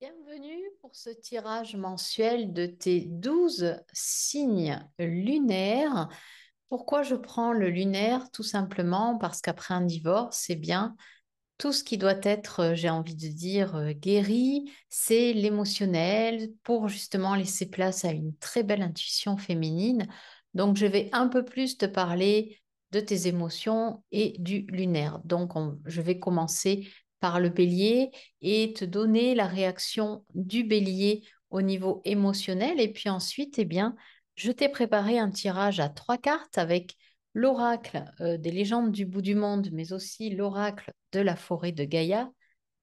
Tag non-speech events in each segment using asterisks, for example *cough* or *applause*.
Bienvenue pour ce tirage mensuel de tes 12 signes lunaires. Pourquoi je prends le lunaire Tout simplement parce qu'après un divorce, c'est eh bien tout ce qui doit être, euh, j'ai envie de dire, euh, guéri, c'est l'émotionnel pour justement laisser place à une très belle intuition féminine. Donc, je vais un peu plus te parler de tes émotions et du lunaire. Donc, je vais commencer par le bélier et te donner la réaction du bélier au niveau émotionnel. Et puis ensuite, eh bien, je t'ai préparé un tirage à trois cartes avec l'oracle euh, des légendes du bout du monde, mais aussi l'oracle de la forêt de Gaïa.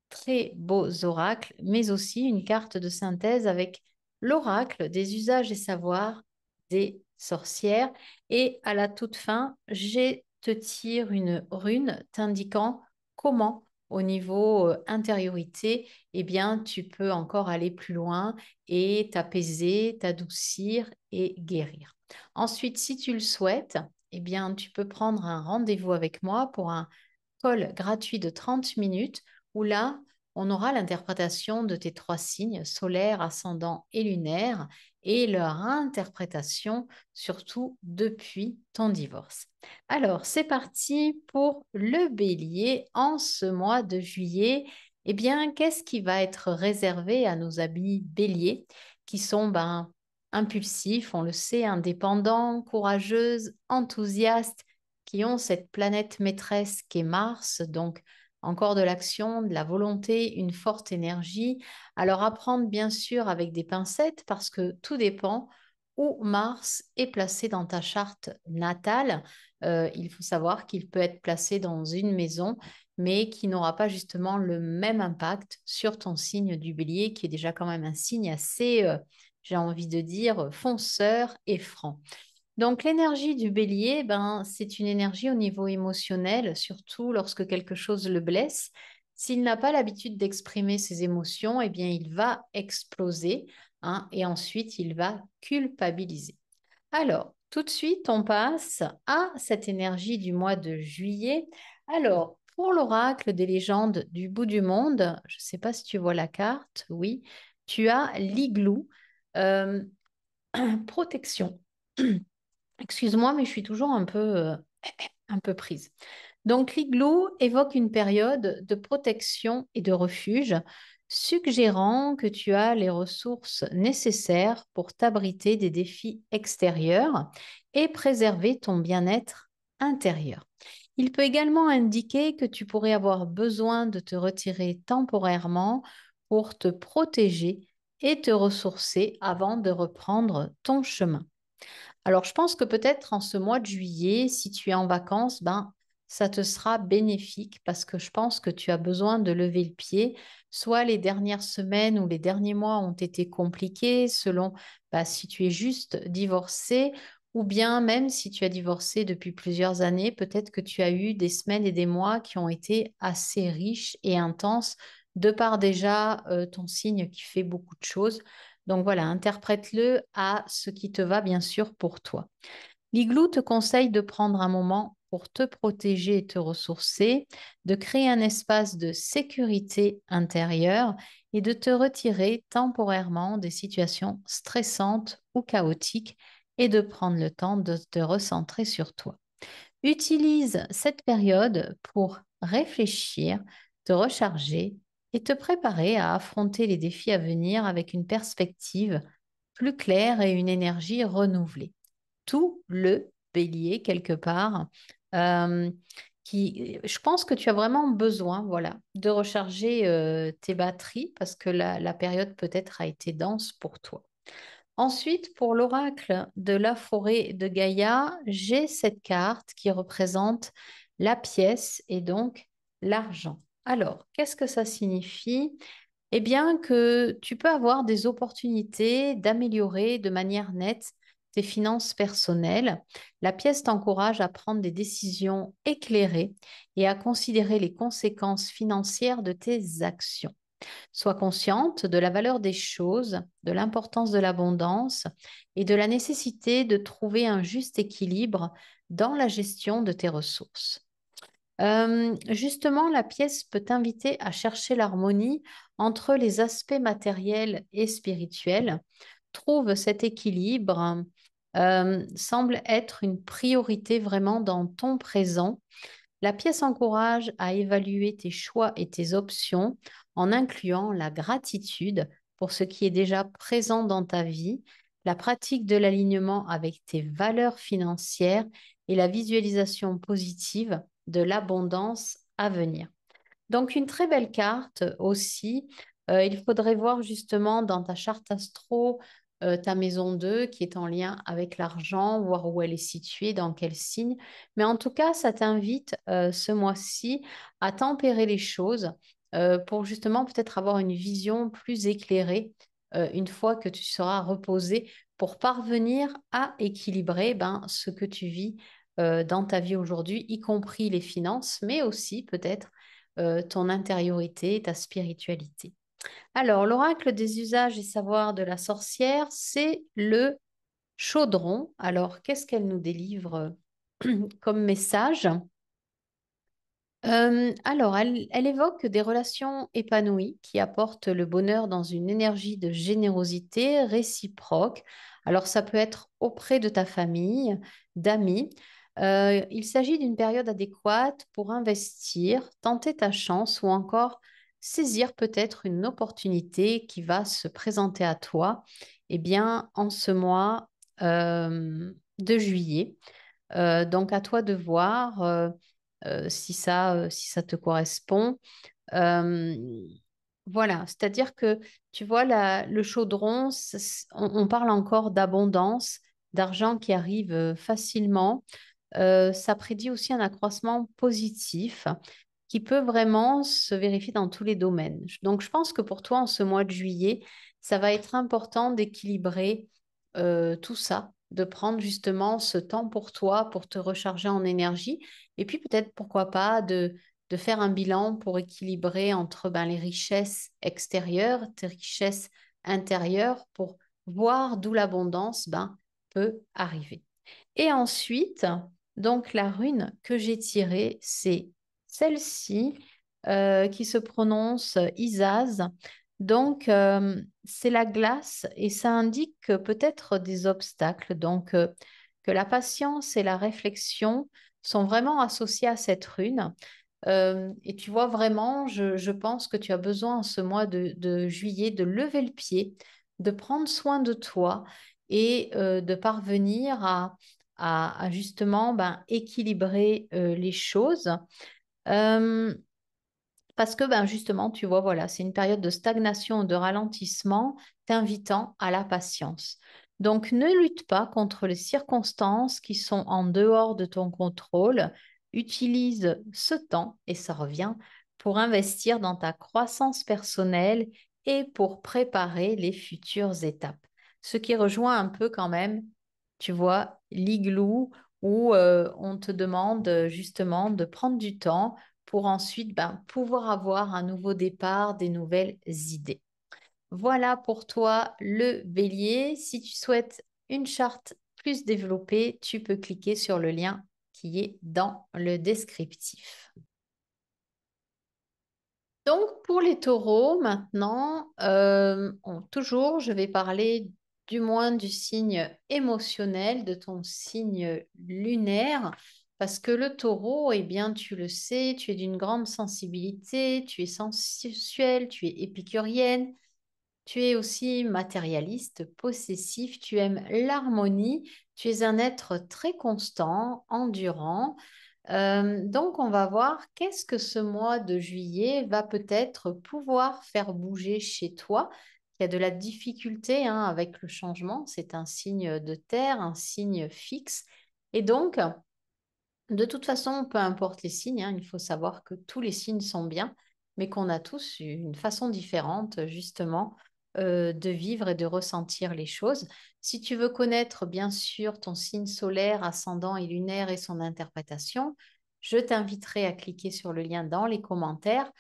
Très beaux oracles, mais aussi une carte de synthèse avec l'oracle des usages et savoirs des sorcières. Et à la toute fin, je te tire une rune t'indiquant comment au niveau intériorité, eh bien, tu peux encore aller plus loin et t'apaiser, t'adoucir et guérir. Ensuite, si tu le souhaites, eh bien, tu peux prendre un rendez-vous avec moi pour un call gratuit de 30 minutes où là, on aura l'interprétation de tes trois signes solaire, ascendant et lunaire et leur interprétation, surtout depuis ton divorce. Alors, c'est parti pour le bélier en ce mois de juillet. Eh bien, qu'est-ce qui va être réservé à nos amis béliers qui sont ben, impulsifs, on le sait, indépendants, courageuses, enthousiastes, qui ont cette planète maîtresse qui est Mars, donc encore de l'action, de la volonté, une forte énergie. Alors apprendre bien sûr avec des pincettes parce que tout dépend où Mars est placé dans ta charte natale. Euh, il faut savoir qu'il peut être placé dans une maison, mais qui n'aura pas justement le même impact sur ton signe du bélier, qui est déjà quand même un signe assez, euh, j'ai envie de dire, fonceur et franc. Donc l'énergie du bélier, ben, c'est une énergie au niveau émotionnel, surtout lorsque quelque chose le blesse. S'il n'a pas l'habitude d'exprimer ses émotions, eh bien, il va exploser hein, et ensuite il va culpabiliser. Alors, tout de suite, on passe à cette énergie du mois de juillet. Alors, pour l'oracle des légendes du bout du monde, je ne sais pas si tu vois la carte, oui, tu as l'igloo, euh, *clears throat* protection. *clears throat* Excuse-moi, mais je suis toujours un peu, euh, *clears throat* un peu prise. Donc, l'igloo évoque une période de protection et de refuge, suggérant que tu as les ressources nécessaires pour t'abriter des défis extérieurs et préserver ton bien-être intérieur. Il peut également indiquer que tu pourrais avoir besoin de te retirer temporairement pour te protéger et te ressourcer avant de reprendre ton chemin. Alors, je pense que peut-être en ce mois de juillet, si tu es en vacances, ben, ça te sera bénéfique parce que je pense que tu as besoin de lever le pied. Soit les dernières semaines ou les derniers mois ont été compliqués selon bah, si tu es juste divorcé ou bien même si tu as divorcé depuis plusieurs années, peut-être que tu as eu des semaines et des mois qui ont été assez riches et intenses de par déjà euh, ton signe qui fait beaucoup de choses. Donc voilà, interprète-le à ce qui te va bien sûr pour toi. L'igloo te conseille de prendre un moment pour te protéger et te ressourcer, de créer un espace de sécurité intérieure et de te retirer temporairement des situations stressantes ou chaotiques et de prendre le temps de te recentrer sur toi. Utilise cette période pour réfléchir, te recharger et te préparer à affronter les défis à venir avec une perspective plus claire et une énergie renouvelée. Tout le bélier, quelque part, euh, qui, je pense que tu as vraiment besoin voilà, de recharger euh, tes batteries parce que la période peut-être a été dense pour toi. Ensuite, pour l'oracle de la forêt de Gaïa, j'ai cette carte qui représente la pièce et donc l'argent. Alors, qu'est-ce que ça signifie Eh bien que tu peux avoir des opportunités d'améliorer de manière nette tes finances personnelles. La pièce t'encourage à prendre des décisions éclairées et à considérer les conséquences financières de tes actions. Sois consciente de la valeur des choses, de l'importance de l'abondance et de la nécessité de trouver un juste équilibre dans la gestion de tes ressources justement, la pièce peut t'inviter à chercher l'harmonie entre les aspects matériels et spirituels. Trouve cet équilibre, semble être une priorité vraiment dans ton présent. La pièce encourage à évaluer tes choix et tes options en incluant la gratitude pour ce qui est déjà présent dans ta vie, la pratique de l'alignement avec tes valeurs financières et la visualisation positive de l'abondance à venir. Donc une très belle carte aussi. Euh, il faudrait voir justement dans ta charte astro euh, ta maison 2 qui est en lien avec l'argent, voir où elle est située, dans quel signe. Mais en tout cas, ça t'invite euh, ce mois-ci à tempérer les choses pour justement peut-être avoir une vision plus éclairée une fois que tu seras reposé pour parvenir à équilibrer ben, ce que tu vis euh, dans ta vie aujourd'hui, y compris les finances, mais aussi peut-être euh, ton intériorité, ta spiritualité. Alors, l'oracle des usages et savoirs de la sorcière, c'est le chaudron. Alors, qu'est-ce qu'elle nous délivre *clears throat* comme message euh, alors, elle, évoque des relations épanouies qui apportent le bonheur dans une énergie de générosité réciproque. Alors, ça peut être auprès de ta famille, d'amis, euh, il s'agit d'une période adéquate pour investir, tenter ta chance ou encore saisir peut-être une opportunité qui va se présenter à toi eh bien, en ce mois euh, de juillet. Euh, donc à toi de voir si, ça, te correspond. Voilà, c'est-à-dire que tu vois, le chaudron, on, parle encore d'abondance, d'argent qui arrive facilement. Euh, ça prédit aussi un accroissement positif qui peut vraiment se vérifier dans tous les domaines. Donc je pense que pour toi, en ce mois de juillet, ça va être important d'équilibrer euh, tout ça, de prendre justement ce temps pour toi, pour te recharger en énergie, et puis peut-être, pourquoi pas, de, de faire un bilan pour équilibrer entre ben, les richesses extérieures, tes richesses intérieures, pour voir d'où l'abondance ben, peut arriver. Et ensuite, donc la rune que j'ai tirée, c'est celle-ci euh, qui se prononce Isaz. Donc euh, c'est la glace et ça indique peut-être des obstacles. Donc euh, que la patience et la réflexion sont vraiment associés à cette rune. et tu vois vraiment, je, pense que tu as besoin en ce mois de, juillet de lever le pied, de prendre soin de toi et de parvenir à, à, justement ben, équilibrer euh, les choses. Euh, parce que ben, justement, tu vois, voilà, c'est une période de stagnation, de ralentissement, t'invitant à la patience. Donc, ne lutte pas contre les circonstances qui sont en dehors de ton contrôle. Utilise ce temps, et ça revient, pour investir dans ta croissance personnelle et pour préparer les futures étapes. Ce qui rejoint un peu quand même, tu vois, l'igloo où euh, on te demande euh, justement de prendre du temps pour ensuite ben, pouvoir avoir un nouveau départ, des nouvelles idées. Voilà pour toi le bélier. Si tu souhaites une charte plus développée, tu peux cliquer sur le lien qui est dans le descriptif. Donc pour les taureaux maintenant, euh, toujours je vais parler du moins du signe émotionnel, de ton signe lunaire, parce que le taureau, eh bien, tu le sais, tu es d'une grande sensibilité, tu es sensuelle, tu es épicurienne, tu es aussi matérialiste, possessif, tu aimes l'harmonie, tu es un être très constant, endurant. Euh, donc, on va voir qu'est-ce que ce mois de juillet va peut-être pouvoir faire bouger chez toi, il y a de la difficulté hein, avec le changement. C'est un signe de terre, un signe fixe. Et donc, de toute façon, peu importe les signes, hein, il faut savoir que tous les signes sont bien, mais qu'on a tous une façon différente justement euh, de vivre et de ressentir les choses. Si tu veux connaître bien sûr ton signe solaire, ascendant et lunaire et son interprétation, je t'inviterai à cliquer sur le lien dans les commentaires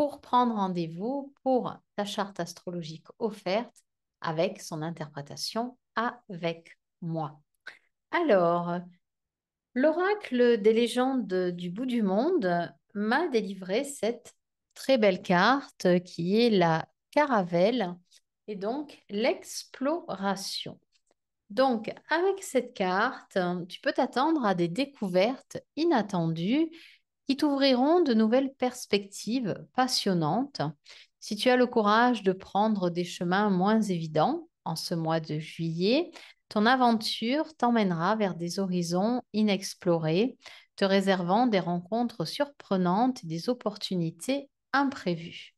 pour prendre rendez-vous pour ta charte astrologique offerte avec son interprétation avec moi. Alors, l'oracle des légendes du bout du monde m'a délivré cette très belle carte qui est la caravelle et donc l'exploration. Donc, avec cette carte, tu peux t'attendre à des découvertes inattendues qui t'ouvriront de nouvelles perspectives passionnantes. Si tu as le courage de prendre des chemins moins évidents en ce mois de juillet, ton aventure t'emmènera vers des horizons inexplorés, te réservant des rencontres surprenantes et des opportunités imprévues.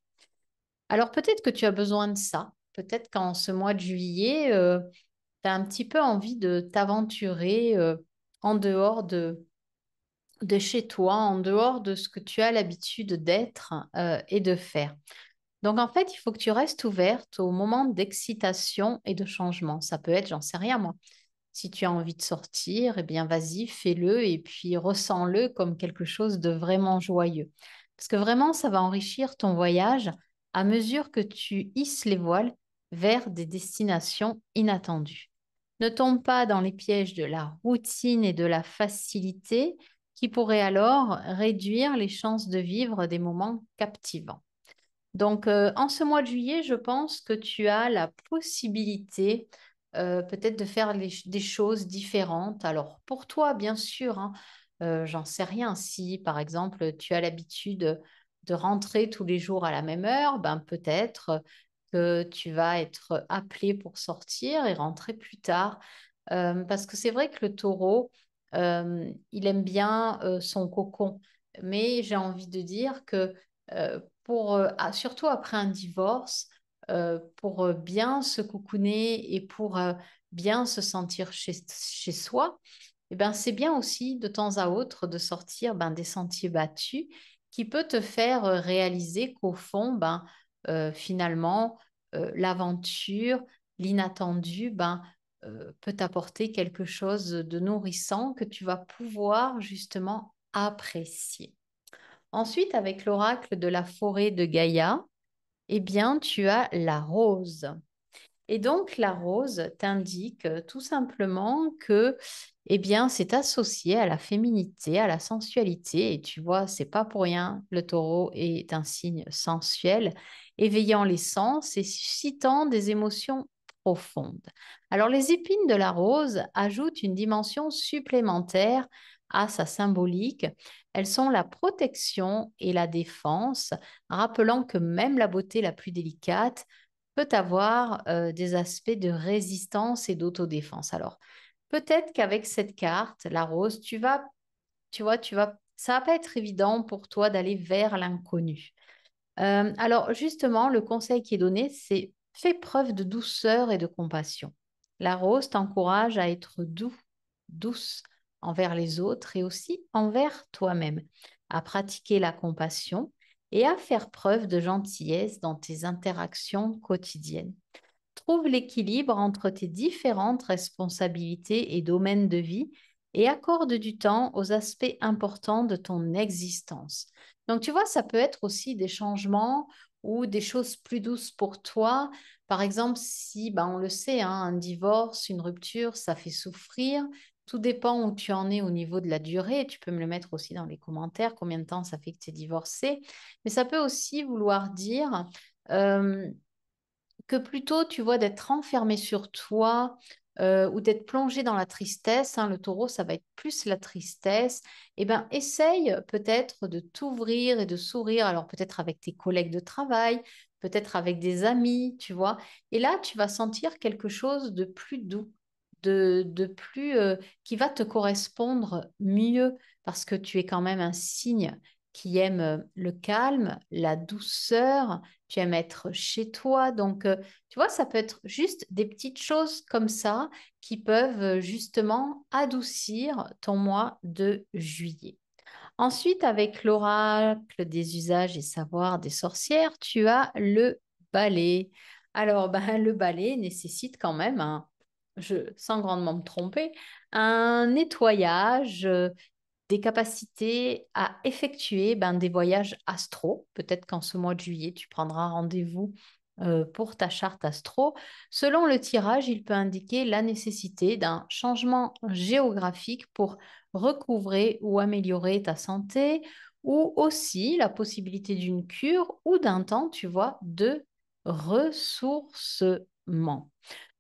Alors peut-être que tu as besoin de ça, peut-être qu'en ce mois de juillet, euh, tu as un petit peu envie de t'aventurer euh, en dehors de, de chez toi, en dehors de ce que tu as l'habitude d'être euh, et de faire. Donc en fait, il faut que tu restes ouverte au moment d'excitation et de changement. Ça peut être, j'en sais rien moi. Si tu as envie de sortir, eh bien vas-y, fais-le et puis ressens-le comme quelque chose de vraiment joyeux. Parce que vraiment, ça va enrichir ton voyage à mesure que tu hisses les voiles vers des destinations inattendues. Ne tombe pas dans les pièges de la routine et de la facilité, qui pourrait alors réduire les chances de vivre des moments captivants. Donc, euh, en ce mois de juillet, je pense que tu as la possibilité euh, peut-être de faire des choses différentes. Alors, pour toi, bien sûr, hein, euh, j'en sais rien. Si, par exemple, tu as l'habitude de rentrer tous les jours à la même heure, ben peut-être que tu vas être appelé pour sortir et rentrer plus tard. parce que c'est vrai que le taureau, euh, il aime bien euh, son cocon. Mais j'ai envie de dire que euh, pour, ah, surtout après un divorce, pour bien se cocooner et pour bien se sentir chez, soi, eh ben, c'est bien aussi de temps à autre de sortir ben, des sentiers battus qui peut te faire réaliser qu'au fond, ben, finalement, l'aventure, l'inattendu, ben, euh, peut t'apporter quelque chose de nourrissant que tu vas pouvoir justement apprécier. Ensuite, avec l'oracle de la forêt de Gaïa, eh bien, tu as la rose. Et donc, la rose t'indique tout simplement que eh bien, c'est associé à la féminité, à la sensualité. Et tu vois, c'est pas pour rien. Le taureau est un signe sensuel, éveillant les sens et suscitant des émotions profonde. Alors les épines de la rose ajoutent une dimension supplémentaire à sa symbolique. Elles sont la protection et la défense, rappelant que même la beauté la plus délicate peut avoir euh, des aspects de résistance et d'autodéfense. Alors peut-être qu'avec cette carte, la rose, tu vas, tu vois, tu vas, ça va pas être évident pour toi d'aller vers l'inconnu. Euh, alors justement, le conseil qui est donné, c'est Fais preuve de douceur et de compassion. La rose t'encourage à être doux, douce envers les autres et aussi envers toi-même, à pratiquer la compassion et à faire preuve de gentillesse dans tes interactions quotidiennes. Trouve l'équilibre entre tes différentes responsabilités et domaines de vie et accorde du temps aux aspects importants de ton existence. Donc, tu vois, ça peut être aussi des changements ou des choses plus douces pour toi. Par exemple, si, ben, on le sait, hein, un divorce, une rupture, ça fait souffrir. Tout dépend où tu en es au niveau de la durée. Tu peux me le mettre aussi dans les commentaires, combien de temps ça fait que tu es divorcé. Mais ça peut aussi vouloir dire euh, que plutôt, tu vois, d'être enfermé sur toi, euh, ou d'être plongé dans la tristesse, hein, le taureau, ça va être plus la tristesse, eh ben, essaye peut-être de t'ouvrir et de sourire, alors peut-être avec tes collègues de travail, peut-être avec des amis, tu vois. Et là, tu vas sentir quelque chose de plus doux, de, de plus euh, qui va te correspondre mieux, parce que tu es quand même un signe qui aime euh, le calme, la douceur, tu aimes être chez toi. Donc, euh, tu vois, ça peut être juste des petites choses comme ça qui peuvent euh, justement adoucir ton mois de juillet. Ensuite, avec l'oracle des usages et savoirs des sorcières, tu as le balai. Alors, ben, *laughs* le balai nécessite quand même hein, je, sans grandement me tromper, un nettoyage, des capacités à effectuer ben, des voyages astro. Peut-être qu'en ce mois de juillet, tu prendras rendez-vous euh, pour ta charte astro. Selon le tirage, il peut indiquer la nécessité d'un changement géographique pour recouvrer ou améliorer ta santé ou aussi la possibilité d'une cure ou d'un temps, tu vois, de ressourcement.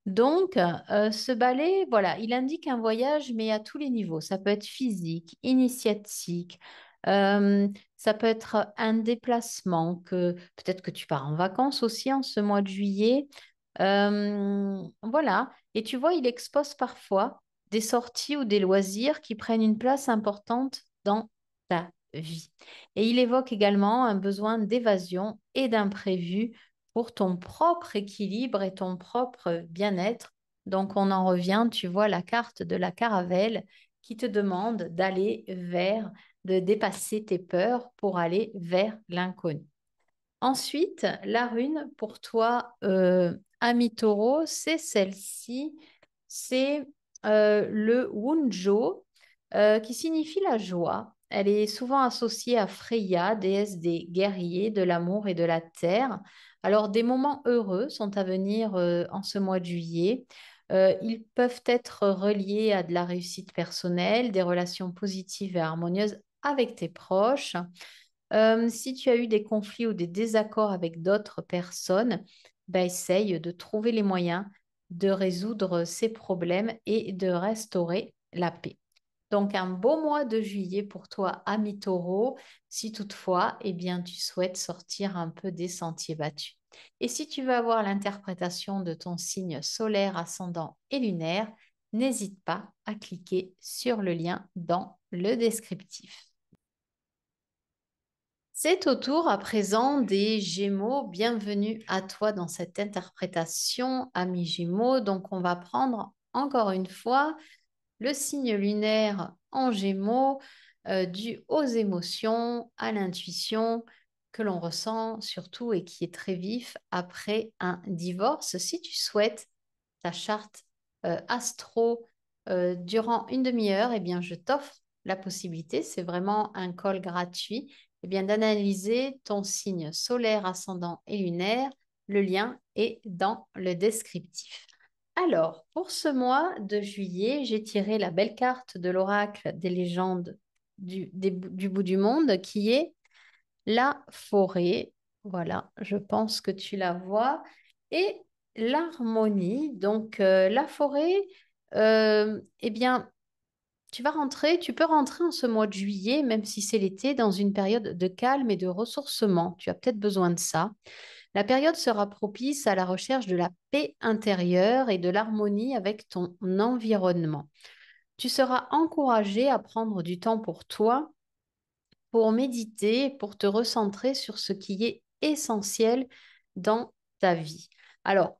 Donc, euh, ce balai, voilà, il indique un voyage, mais à tous les niveaux. Ça peut être physique, initiatique, euh, ça peut être un déplacement, que peut-être que tu pars en vacances aussi en ce mois de juillet. Euh, voilà. Et tu vois, il expose parfois des sorties ou des loisirs qui prennent une place importante dans ta vie. Et il évoque également un besoin d'évasion et d'imprévu pour ton propre équilibre et ton propre bien-être. Donc on en revient, tu vois la carte de la caravelle qui te demande d'aller vers, de dépasser tes peurs pour aller vers l'inconnu. Ensuite, la rune pour toi, euh, ami c'est celle-ci, c'est euh, le Wunjo euh, qui signifie la joie. Elle est souvent associée à Freya, déesse des guerriers, de l'amour et de la terre. Alors, des moments heureux sont à venir euh, en ce mois de juillet. Euh, ils peuvent être reliés à de la réussite personnelle, des relations positives et harmonieuses avec tes proches. Euh, si tu as eu des conflits ou des désaccords avec d'autres personnes, bah, essaye de trouver les moyens de résoudre ces problèmes et de restaurer la paix. Donc un beau mois de juillet pour toi, ami taureau, si toutefois, eh bien, tu souhaites sortir un peu des sentiers battus. Et si tu veux avoir l'interprétation de ton signe solaire, ascendant et lunaire, n'hésite pas à cliquer sur le lien dans le descriptif. C'est au tour à présent des Gémeaux. Bienvenue à toi dans cette interprétation, ami Gémeaux. Donc, on va prendre encore une fois le signe lunaire en gémeaux, euh, dû aux émotions, à l'intuition que l'on ressent surtout et qui est très vif après un divorce. Si tu souhaites ta charte euh, astro euh, durant une demi-heure, et eh bien je t'offre la possibilité, c'est vraiment un call gratuit, et eh bien d'analyser ton signe solaire, ascendant et lunaire. Le lien est dans le descriptif. Alors, pour ce mois de juillet, j'ai tiré la belle carte de l'oracle des légendes du, bout du monde qui est la forêt. Voilà, je pense que tu la vois. Et l'harmonie, donc euh, la forêt, euh, eh bien, tu vas rentrer, tu peux rentrer en ce mois de juillet, même si c'est l'été, dans une période de calme et de ressourcement. Tu as peut-être besoin de ça. La période sera propice à la recherche de la paix intérieure et de l'harmonie avec ton environnement. Tu seras encouragé à prendre du temps pour toi, pour méditer, pour te recentrer sur ce qui est essentiel dans ta vie. Alors,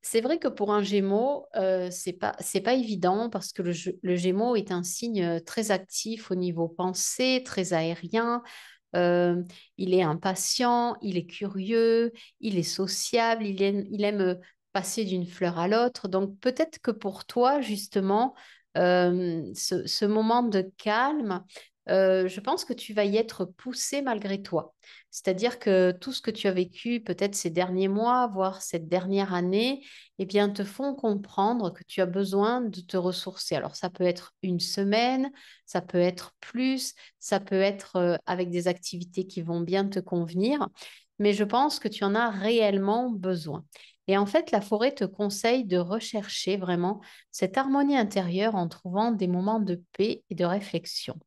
c'est vrai que pour un gémeau, euh, c'est pas c'est pas évident parce que le, gémeau est un signe euh, très actif au niveau pensée, très aérien, euh, il est impatient, il est curieux, il est sociable, il aime, passer d'une fleur à l'autre. Donc peut-être que pour toi, justement, euh, ce, moment de calme, euh, je pense que tu vas y être poussé malgré toi. C'est-à-dire que tout ce que tu as vécu peut-être ces derniers mois, voire cette dernière année, eh bien, te font comprendre que tu as besoin de te ressourcer. Alors, ça peut être une semaine, ça peut être plus, ça peut être euh, avec des activités qui vont bien te convenir, mais je pense que tu en as réellement besoin. Et en fait, la forêt te conseille de rechercher vraiment cette harmonie intérieure en trouvant des moments de paix et de réflexion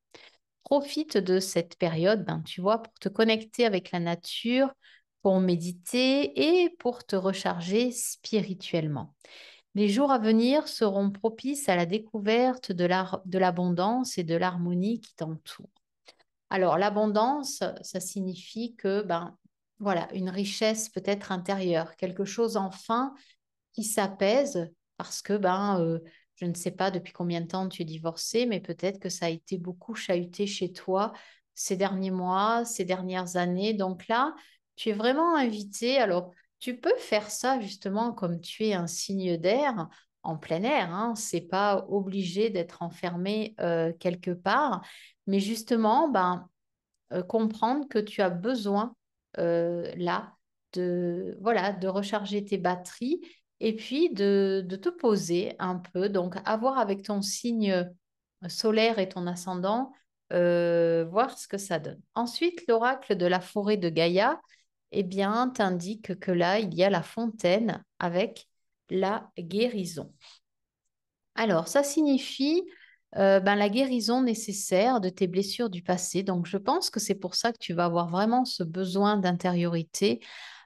profite de cette période, ben, tu vois, pour te connecter avec la nature, pour méditer et pour te recharger spirituellement. Les jours à venir seront propices à la découverte de l'abondance et de l'harmonie qui t'entoure. Alors l'abondance, ça signifie que ben voilà, une richesse peut-être intérieure, quelque chose enfin qui s'apaise parce que ben euh, je ne sais pas depuis combien de temps tu es divorcée, mais peut-être que ça a été beaucoup chahuté chez toi ces derniers mois, ces dernières années. Donc là, tu es vraiment invité. Alors, tu peux faire ça justement comme tu es un signe d'air en plein air. Hein. C'est pas obligé d'être enfermé euh, quelque part, mais justement, ben, euh, comprendre que tu as besoin euh, là de voilà de recharger tes batteries et puis de, te poser un peu, donc avoir avec ton signe euh, solaire et ton ascendant, euh, voir ce que ça donne. Ensuite, l'oracle de la forêt de Gaïa, eh bien, t'indique que là, il y a la fontaine avec la guérison. Alors, ça signifie euh, ben, la guérison nécessaire de tes blessures du passé. Donc, je pense que c'est pour ça que tu vas avoir vraiment ce besoin d'intériorité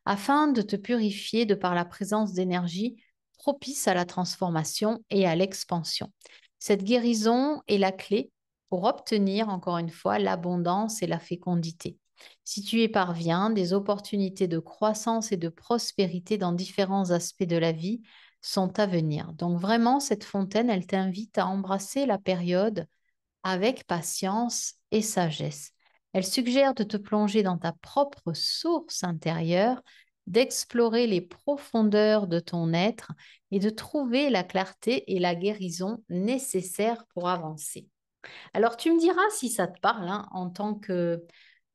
afin de te purifier de par la présence d'énergie propice à la transformation et à l'expansion. Cette guérison est la clé pour obtenir, encore une fois, l'abondance et la fécondité. Si tu y parviens, des opportunités de croissance et de prospérité dans différents aspects de la vie sont à venir. Donc vraiment, cette fontaine, elle t'invite à embrasser la période avec patience et sagesse. Elle suggère de te plonger dans ta propre source intérieure, d'explorer les profondeurs de ton être et de trouver la clarté et la guérison nécessaires pour avancer. Alors tu me diras si ça te parle hein, en tant que,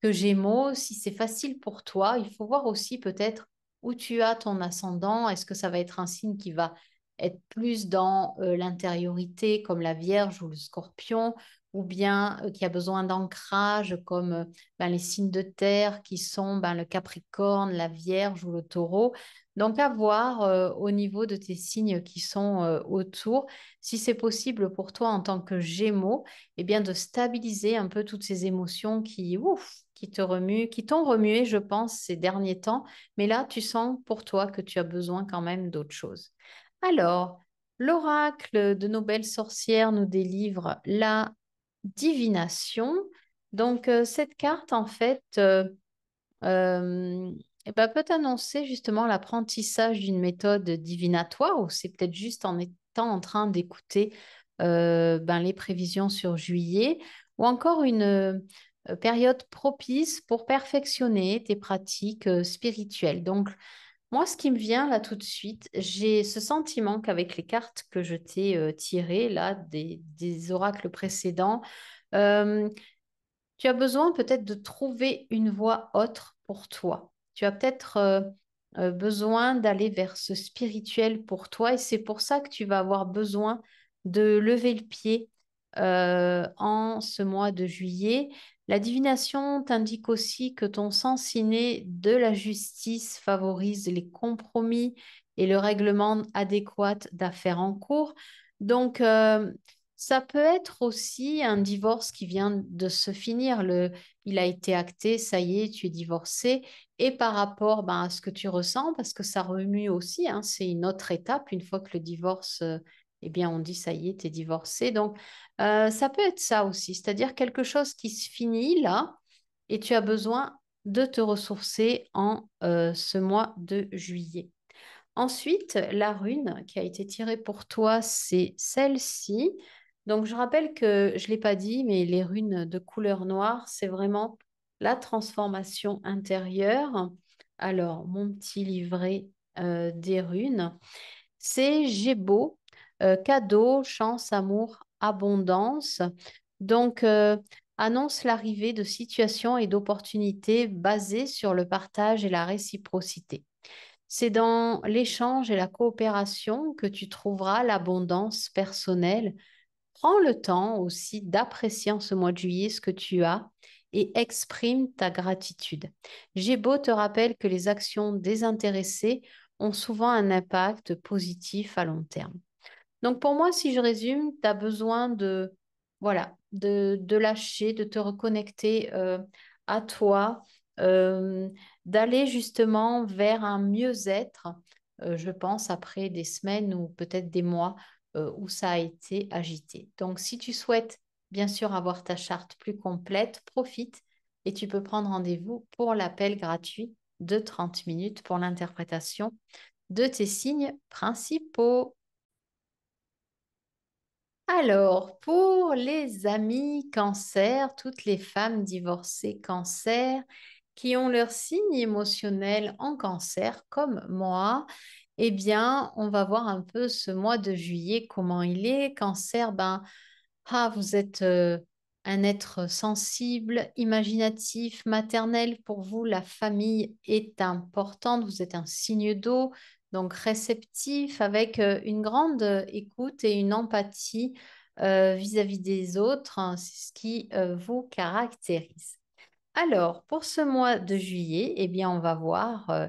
que Gémeaux, si c'est facile pour toi. Il faut voir aussi peut-être où tu as ton ascendant. Est-ce que ça va être un signe qui va être plus dans euh, l'intériorité comme la Vierge ou le Scorpion ou bien euh, qui a besoin d'ancrage comme euh, ben, les signes de terre qui sont ben, le Capricorne, la Vierge ou le Taureau. Donc à voir euh, au niveau de tes signes qui sont autour, si c'est possible pour toi en tant que Gémeaux, et eh bien de stabiliser un peu toutes ces émotions qui ouf, qui te remuent, qui t'ont remué je pense ces derniers temps, mais là tu sens pour toi que tu as besoin quand même d'autre chose. Alors, L'oracle de nos belles sorcières nous délivre là divination. Donc, euh, cette carte, en fait, euh, euh, eh ben, peut annoncer justement l'apprentissage d'une méthode divinatoire, ou c'est peut-être juste en étant en train d'écouter ben, les prévisions sur juillet, ou encore une période propice pour perfectionner tes pratiques spirituelles. Donc, moi, ce qui me vient là tout de suite, j'ai ce sentiment qu'avec les cartes que je t'ai euh, tirées là, des, oracles précédents, tu as besoin peut-être de trouver une voie autre pour toi. Tu as peut-être euh, euh, besoin d'aller vers ce spirituel pour toi et c'est pour ça que tu vas avoir besoin de lever le pied en ce mois de juillet. La divination t'indique aussi que ton sens inné de la justice favorise les compromis et le règlement adéquat d'affaires en cours. Donc, euh, ça peut être aussi un divorce qui vient de se finir. Le, il a été acté, ça y est, tu es divorcé. Et par rapport ben, à ce que tu ressens, parce que ça remue aussi, hein, c'est une autre étape une fois que le divorce euh, eh bien, on dit ça y est, es divorcé. Donc, euh, ça peut être ça aussi, c'est-à-dire quelque chose qui se finit là et tu as besoin de te ressourcer en euh, ce mois de juillet. Ensuite, la rune qui a été tirée pour toi, c'est celle-ci. Donc, je rappelle que je ne l'ai pas dit, mais les runes de couleur noire, c'est vraiment la transformation intérieure. Alors, mon petit livret euh, des runes, c'est Gébeau. Euh, cadeau, chance, amour, abondance. Donc, euh, annonce l'arrivée de situations et d'opportunités basées sur le partage et la réciprocité. C'est dans l'échange et la coopération que tu trouveras l'abondance personnelle. Prends le temps aussi d'apprécier en ce mois de juillet ce que tu as et exprime ta gratitude. J'ai te rappelle que les actions désintéressées ont souvent un impact positif à long terme. Donc pour moi, si je résume, tu as besoin de, voilà, de, de, lâcher, de te reconnecter euh, à toi, euh, d'aller justement vers un mieux-être, euh, je pense, après des semaines ou peut-être des mois où ça a été agité. Donc si tu souhaites bien sûr avoir ta charte plus complète, profite et tu peux prendre rendez-vous pour l'appel gratuit de 30 minutes pour l'interprétation de tes signes principaux. Alors, pour les amis cancer, toutes les femmes divorcées cancer qui ont leur signe émotionnel en cancer, comme moi, eh bien, on va voir un peu ce mois de juillet, comment il est. Cancer, ben, ah, vous êtes euh, un être sensible, imaginatif, maternel. Pour vous, la famille est importante. Vous êtes un signe d'eau, donc réceptif, avec euh, une grande euh, écoute et une empathie euh, vis-à-vis des autres. Hein, c'est ce qui vous caractérise. Alors, pour ce mois de juillet, eh bien, on va voir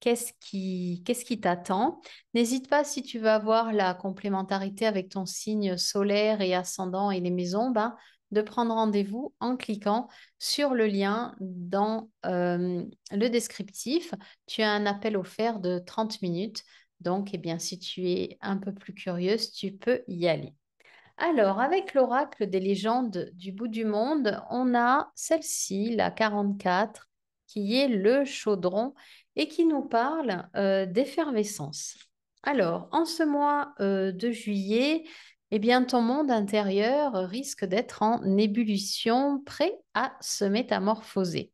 qu'est-ce qui t'attend. N'hésite pas si tu veux avoir la complémentarité avec ton signe solaire et ascendant et les maisons, ben, de prendre rendez-vous en cliquant sur le lien dans euh, le descriptif. Tu as un appel offert de 30 minutes. Donc, eh bien, si tu es un peu plus curieuse, tu peux y aller. Alors, avec l'oracle des légendes du bout du monde, on a celle-ci, la 44, qui est le chaudron et qui nous parle euh, d'effervescence. Alors, en ce mois euh, de juillet, eh bien ton monde intérieur risque d'être en ébullition, prêt à se métamorphoser.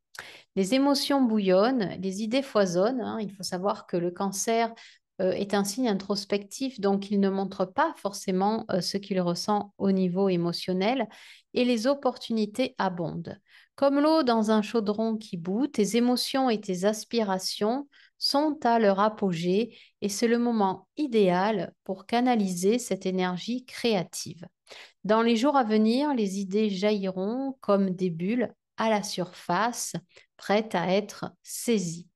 Les émotions bouillonnent, les idées foisonnent. Hein. Il faut savoir que le cancer euh, est un signe introspectif, donc il ne montre pas forcément euh, ce qu'il ressent au niveau émotionnel, et les opportunités abondent. Comme l'eau dans un chaudron qui bout, tes émotions et tes aspirations sont à leur apogée et c'est le moment idéal pour canaliser cette énergie créative. Dans les jours à venir, les idées jailliront comme des bulles à la surface, prêtes à être saisies.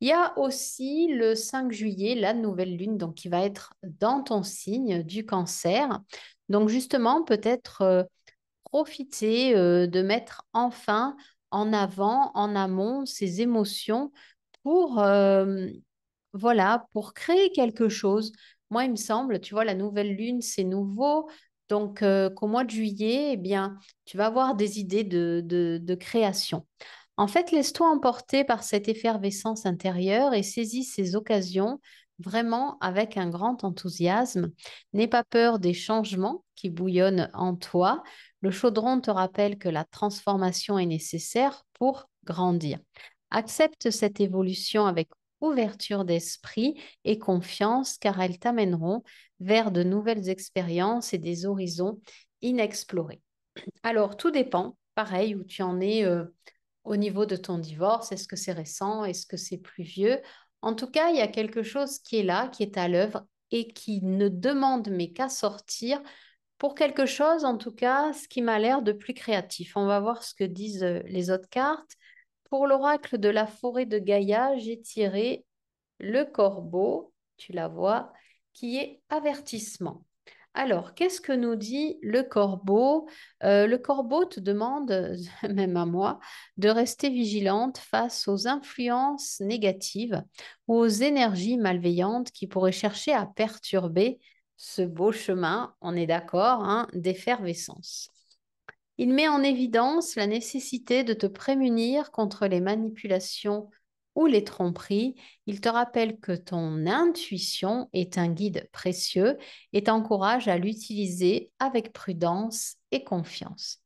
Il y a aussi le 5 juillet, la nouvelle lune, donc qui va être dans ton signe du cancer. Donc justement, peut-être euh, profiter euh, de mettre enfin en avant, en amont, ces émotions pour, euh, voilà, pour créer quelque chose. Moi, il me semble, tu vois, la nouvelle lune, c'est nouveau. Donc, euh, qu'au mois de juillet, eh bien, tu vas avoir des idées de, de, de création. En fait, laisse-toi emporter par cette effervescence intérieure et saisis ces occasions vraiment avec un grand enthousiasme. N'aie pas peur des changements qui bouillonnent en toi. Le chaudron te rappelle que la transformation est nécessaire pour grandir. Accepte cette évolution avec ouverture d'esprit et confiance car elles t'amèneront vers de nouvelles expériences et des horizons inexplorés. Alors, tout dépend, pareil, où tu en es euh, au niveau de ton divorce. Est-ce que c'est récent Est-ce que c'est plus vieux En tout cas, il y a quelque chose qui est là, qui est à l'œuvre et qui ne demande mais qu'à sortir pour quelque chose, en tout cas, ce qui m'a l'air de plus créatif. On va voir ce que disent euh, les autres cartes. Pour l'oracle de la forêt de Gaïa, j'ai tiré le corbeau, tu la vois, qui est avertissement. Alors, qu'est-ce que nous dit le corbeau euh, Le corbeau te demande, *laughs* même à moi, de rester vigilante face aux influences négatives ou aux énergies malveillantes qui pourraient chercher à perturber ce beau chemin, on est d'accord, hein, d'effervescence. Il met en évidence la nécessité de te prémunir contre les manipulations ou les tromperies. Il te rappelle que ton intuition est un guide précieux et t'encourage à l'utiliser avec prudence et confiance.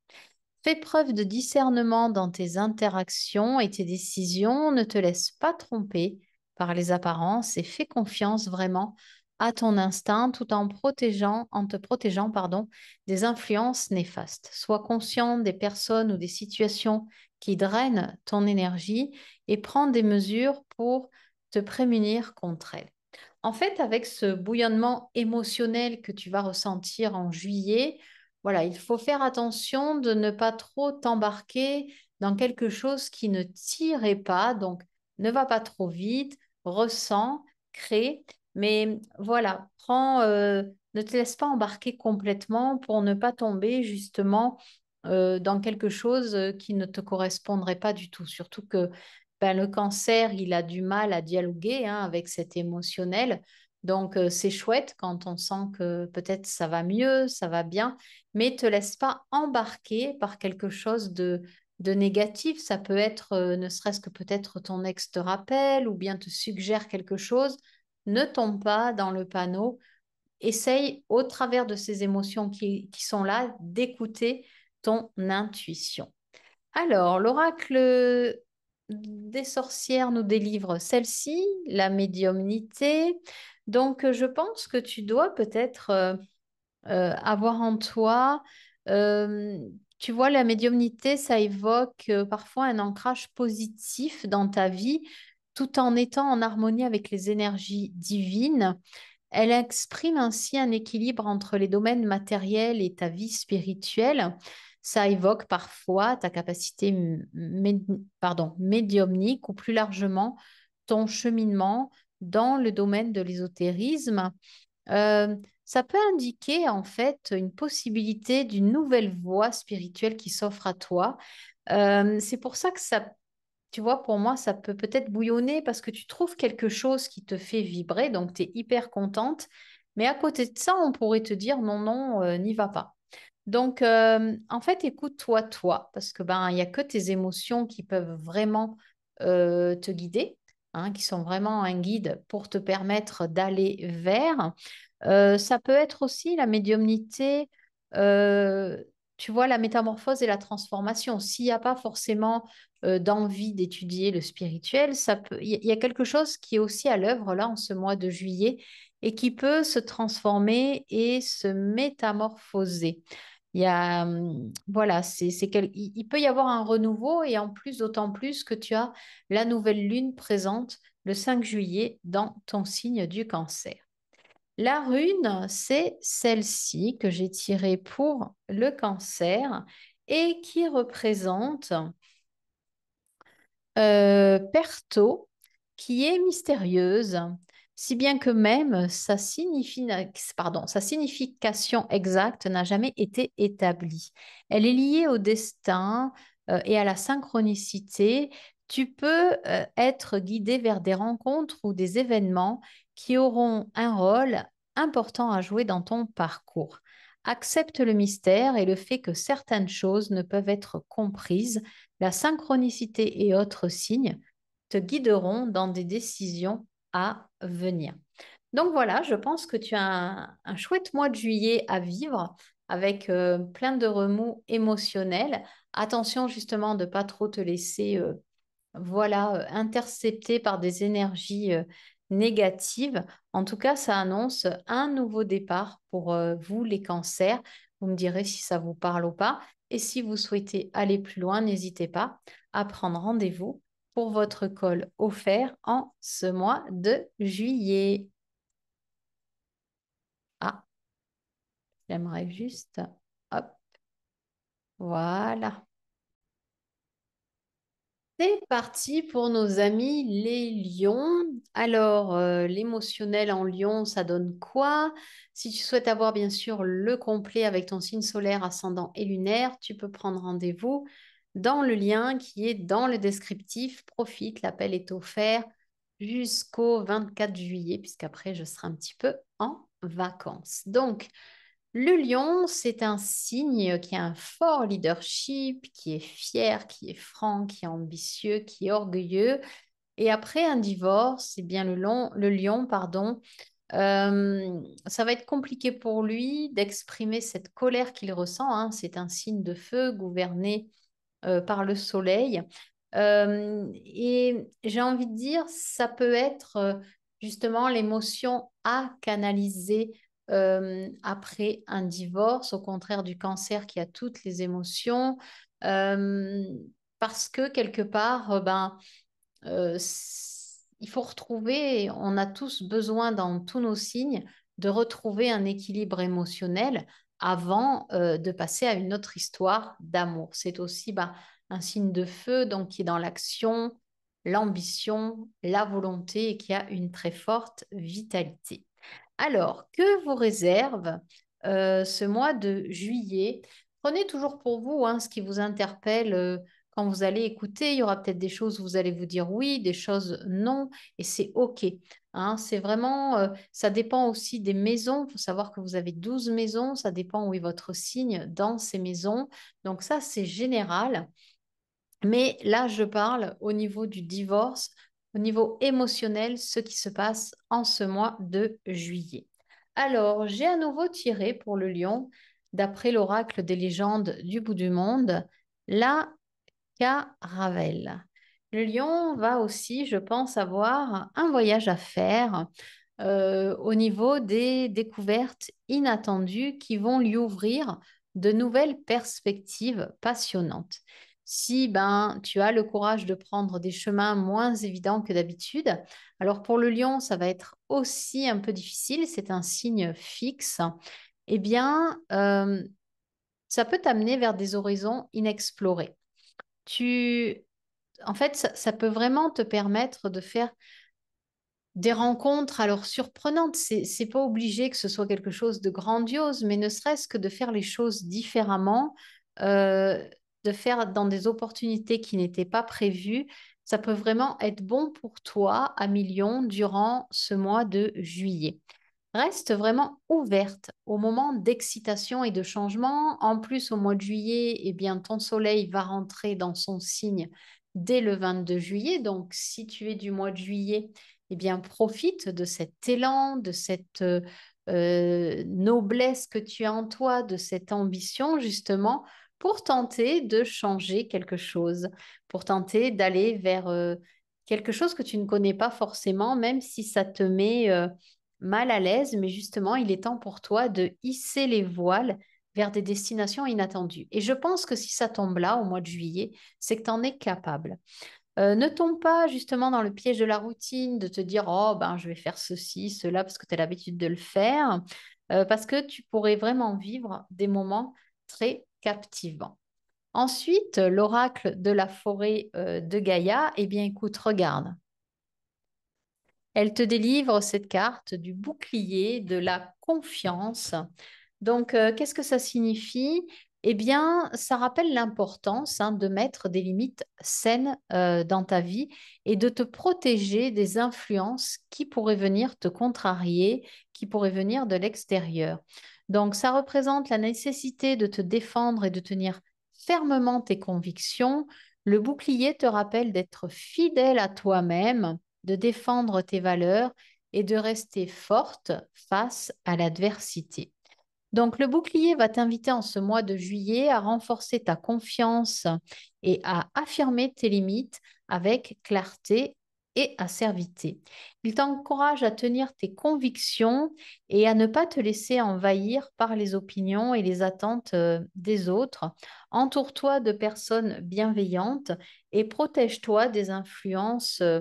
Fais preuve de discernement dans tes interactions et tes décisions. Ne te laisse pas tromper par les apparences et fais confiance vraiment à ton instinct tout en, protégeant, en te protégeant pardon, des influences néfastes. Sois conscient des personnes ou des situations qui drainent ton énergie et prends des mesures pour te prémunir contre elles. En fait, avec ce bouillonnement émotionnel que tu vas ressentir en juillet, voilà, il faut faire attention de ne pas trop t'embarquer dans quelque chose qui ne t'irait pas. Donc, ne va pas trop vite, ressens, crée mais voilà, prends, euh, ne te laisse pas embarquer complètement pour ne pas tomber justement euh, dans quelque chose euh, qui ne te correspondrait pas du tout. Surtout que ben, le cancer, il a du mal à dialoguer hein, avec cet émotionnel. Donc, c'est chouette quand on sent que peut-être ça va mieux, ça va bien, mais te laisse pas embarquer par quelque chose de, négatif. Ça peut être, ne serait-ce que peut-être ton ex te rappelle ou bien te suggère quelque chose ne tombe pas dans le panneau. Essaye, au travers de ces émotions qui, sont là, d'écouter ton intuition. Alors, l'oracle des sorcières nous délivre celle-ci, la médiumnité. Donc, je pense que tu dois peut-être euh, euh, avoir en toi, euh, tu vois, la médiumnité, ça évoque parfois un ancrage positif dans ta vie tout en étant en harmonie avec les énergies divines. Elle exprime ainsi un équilibre entre les domaines matériels et ta vie spirituelle. Ça évoque parfois ta capacité pardon, médiumnique ou plus largement ton cheminement dans le domaine de l'ésotérisme. Euh, ça peut indiquer en fait une possibilité d'une nouvelle voie spirituelle qui s'offre à toi. Euh, c'est pour ça que ça tu vois, pour moi, ça peut peut-être bouillonner parce que tu trouves quelque chose qui te fait vibrer, donc tu es hyper contente. Mais à côté de ça, on pourrait te dire non, non, euh, n'y va pas. Donc, euh, en fait, écoute-toi, toi, parce que ben, il n'y a que tes émotions qui peuvent vraiment euh, te guider, hein, qui sont vraiment un guide pour te permettre d'aller vers. ça peut être aussi la médiumnité tu vois, la métamorphose et la transformation. S'il n'y a pas forcément euh, d'envie d'étudier le spirituel, ça peut. Il y, a quelque chose qui est aussi à l'œuvre là en ce mois de juillet et qui peut se transformer et se métamorphoser. Hum, voilà, c'est, c'est il peut y avoir un renouveau et en plus, d'autant plus que tu as la nouvelle lune présente le 5 juillet dans ton signe du cancer. La rune, c'est celle-ci que j'ai tirée pour le cancer et qui représente euh, Perto, qui est mystérieuse, si bien que même sa, Pardon, sa signification exacte n'a jamais été établie. Elle est liée au destin euh, et à la synchronicité. Tu peux euh, être guidé vers des rencontres ou des événements qui auront un rôle important à jouer dans ton parcours. Accepte le mystère et le fait que certaines choses ne peuvent être comprises. La synchronicité et autres signes te guideront dans des décisions à venir. Donc voilà, je pense que tu as un, chouette mois de juillet à vivre avec euh, plein de remous émotionnels. Attention justement de ne pas trop te laisser euh, voilà, euh, intercepter par des énergies négative. En tout cas, ça annonce un nouveau départ pour euh, vous, les cancers. Vous me direz si ça vous parle ou pas. Et si vous souhaitez aller plus loin, n'hésitez pas à prendre rendez-vous pour votre col offert en ce mois de juillet. Ah, j'aimerais juste... Hop. Voilà. C'est parti pour nos amis les lions. Alors, euh, l'émotionnel en lion, ça donne quoi Si tu souhaites avoir bien sûr le complet avec ton signe solaire, ascendant et lunaire, tu peux prendre rendez-vous dans le lien qui est dans le descriptif. Profite, l'appel est offert jusqu'au 24 juillet, puisqu'après, je serai un petit peu en vacances. Donc, le lion, c'est un signe qui a un fort leadership, qui est fier, qui est franc, qui est ambitieux, qui est orgueilleux. Et après un divorce, eh bien le, lion, pardon, euh, ça va être compliqué pour lui d'exprimer cette colère qu'il ressent. Hein. C'est un signe de feu gouverné euh, par le soleil. Euh, et j'ai envie de dire, ça peut être justement l'émotion à canaliser après un divorce, au contraire du cancer qui a toutes les émotions, parce que quelque part, ben, il faut retrouver, on a tous besoin dans tous nos signes de retrouver un équilibre émotionnel avant de passer à une autre histoire d'amour. C'est aussi ben, un signe de feu, donc qui est dans l'action, l'ambition, la volonté et qui a une très forte vitalité. Alors, que vous réserve euh, ce mois de juillet Prenez toujours pour vous hein, ce qui vous interpelle. Euh, quand vous allez écouter, il y aura peut-être des choses où vous allez vous dire oui, des choses non, et c'est OK. Hein. c'est vraiment, euh, ça dépend aussi des maisons. Il faut savoir que vous avez 12 maisons, ça dépend où est votre signe dans ces maisons. Donc ça, c'est général. Mais là, je parle au niveau du divorce, au niveau émotionnel ce qui se passe en ce mois de juillet. Alors, j'ai à nouveau tiré pour le lion, d'après l'oracle des légendes du bout du monde, la caravelle. Le lion va aussi, je pense, avoir un voyage à faire euh, au niveau des découvertes inattendues qui vont lui ouvrir de nouvelles perspectives passionnantes si ben, tu as le courage de prendre des chemins moins évidents que d'habitude. Alors pour le lion, ça va être aussi un peu difficile, c'est un signe fixe. Et eh bien, euh, ça peut t'amener vers des horizons inexplorés. Tu... En fait, ça, peut vraiment te permettre de faire des rencontres alors surprenantes. C'est, n'est pas obligé que ce soit quelque chose de grandiose, mais ne serait-ce que de faire les choses différemment, euh, de faire dans des opportunités qui n'étaient pas prévues, ça peut vraiment être bon pour toi à millions durant ce mois de juillet. Reste vraiment ouverte au moment d'excitation et de changement. En plus, au mois de juillet, et eh bien, ton soleil va rentrer dans son signe dès le 22 juillet. Donc, si tu es du mois de juillet, eh bien, profite de cet élan, de cette euh, euh, noblesse que tu as en toi, de cette ambition, justement, pour tenter de changer quelque chose, pour tenter d'aller vers euh, quelque chose que tu ne connais pas forcément, même si ça te met euh, mal à l'aise. Mais justement, il est temps pour toi de hisser les voiles vers des destinations inattendues. Et je pense que si ça tombe là, au mois de juillet, c'est que tu en es capable. Euh, ne tombe pas justement dans le piège de la routine, de te dire oh ben je vais faire ceci, cela parce que tu as l'habitude de le faire, parce que tu pourrais vraiment vivre des moments très captivant. Ensuite, l'oracle de la forêt euh, de Gaïa, eh bien écoute, regarde. Elle te délivre cette carte du bouclier de la confiance. Donc, euh, qu'est-ce que ça signifie Eh bien, ça rappelle l'importance hein, de mettre des limites saines euh, dans ta vie et de te protéger des influences qui pourraient venir te contrarier, qui pourraient venir de l'extérieur. Donc, ça représente la nécessité de te défendre et de tenir fermement tes convictions. Le bouclier te rappelle d'être fidèle à toi-même, de défendre tes valeurs et de rester forte face à l'adversité. Donc le bouclier va t'inviter en ce mois de juillet à renforcer ta confiance et à affirmer tes limites avec clarté et Il t'encourage à tenir tes convictions et à ne pas te laisser envahir par les opinions et les attentes euh, des autres. Entoure-toi de personnes bienveillantes et protège-toi des influences euh,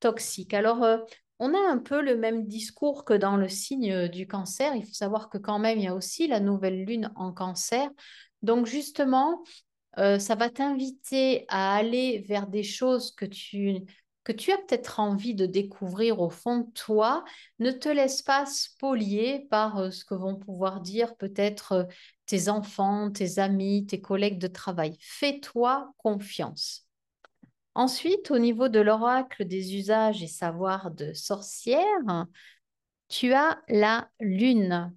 toxiques. Alors, euh, on a un peu le même discours que dans le signe du cancer. Il faut savoir que quand même, il y a aussi la nouvelle lune en cancer. Donc justement, ça va t'inviter à aller vers des choses que tu que tu as peut-être envie de découvrir au fond de toi, ne te laisse pas spolier par euh, ce que vont pouvoir dire peut-être euh, tes enfants, tes amis, tes collègues de travail. Fais-toi confiance. Ensuite, au niveau de l'oracle des usages et savoirs de sorcière, tu as la lune.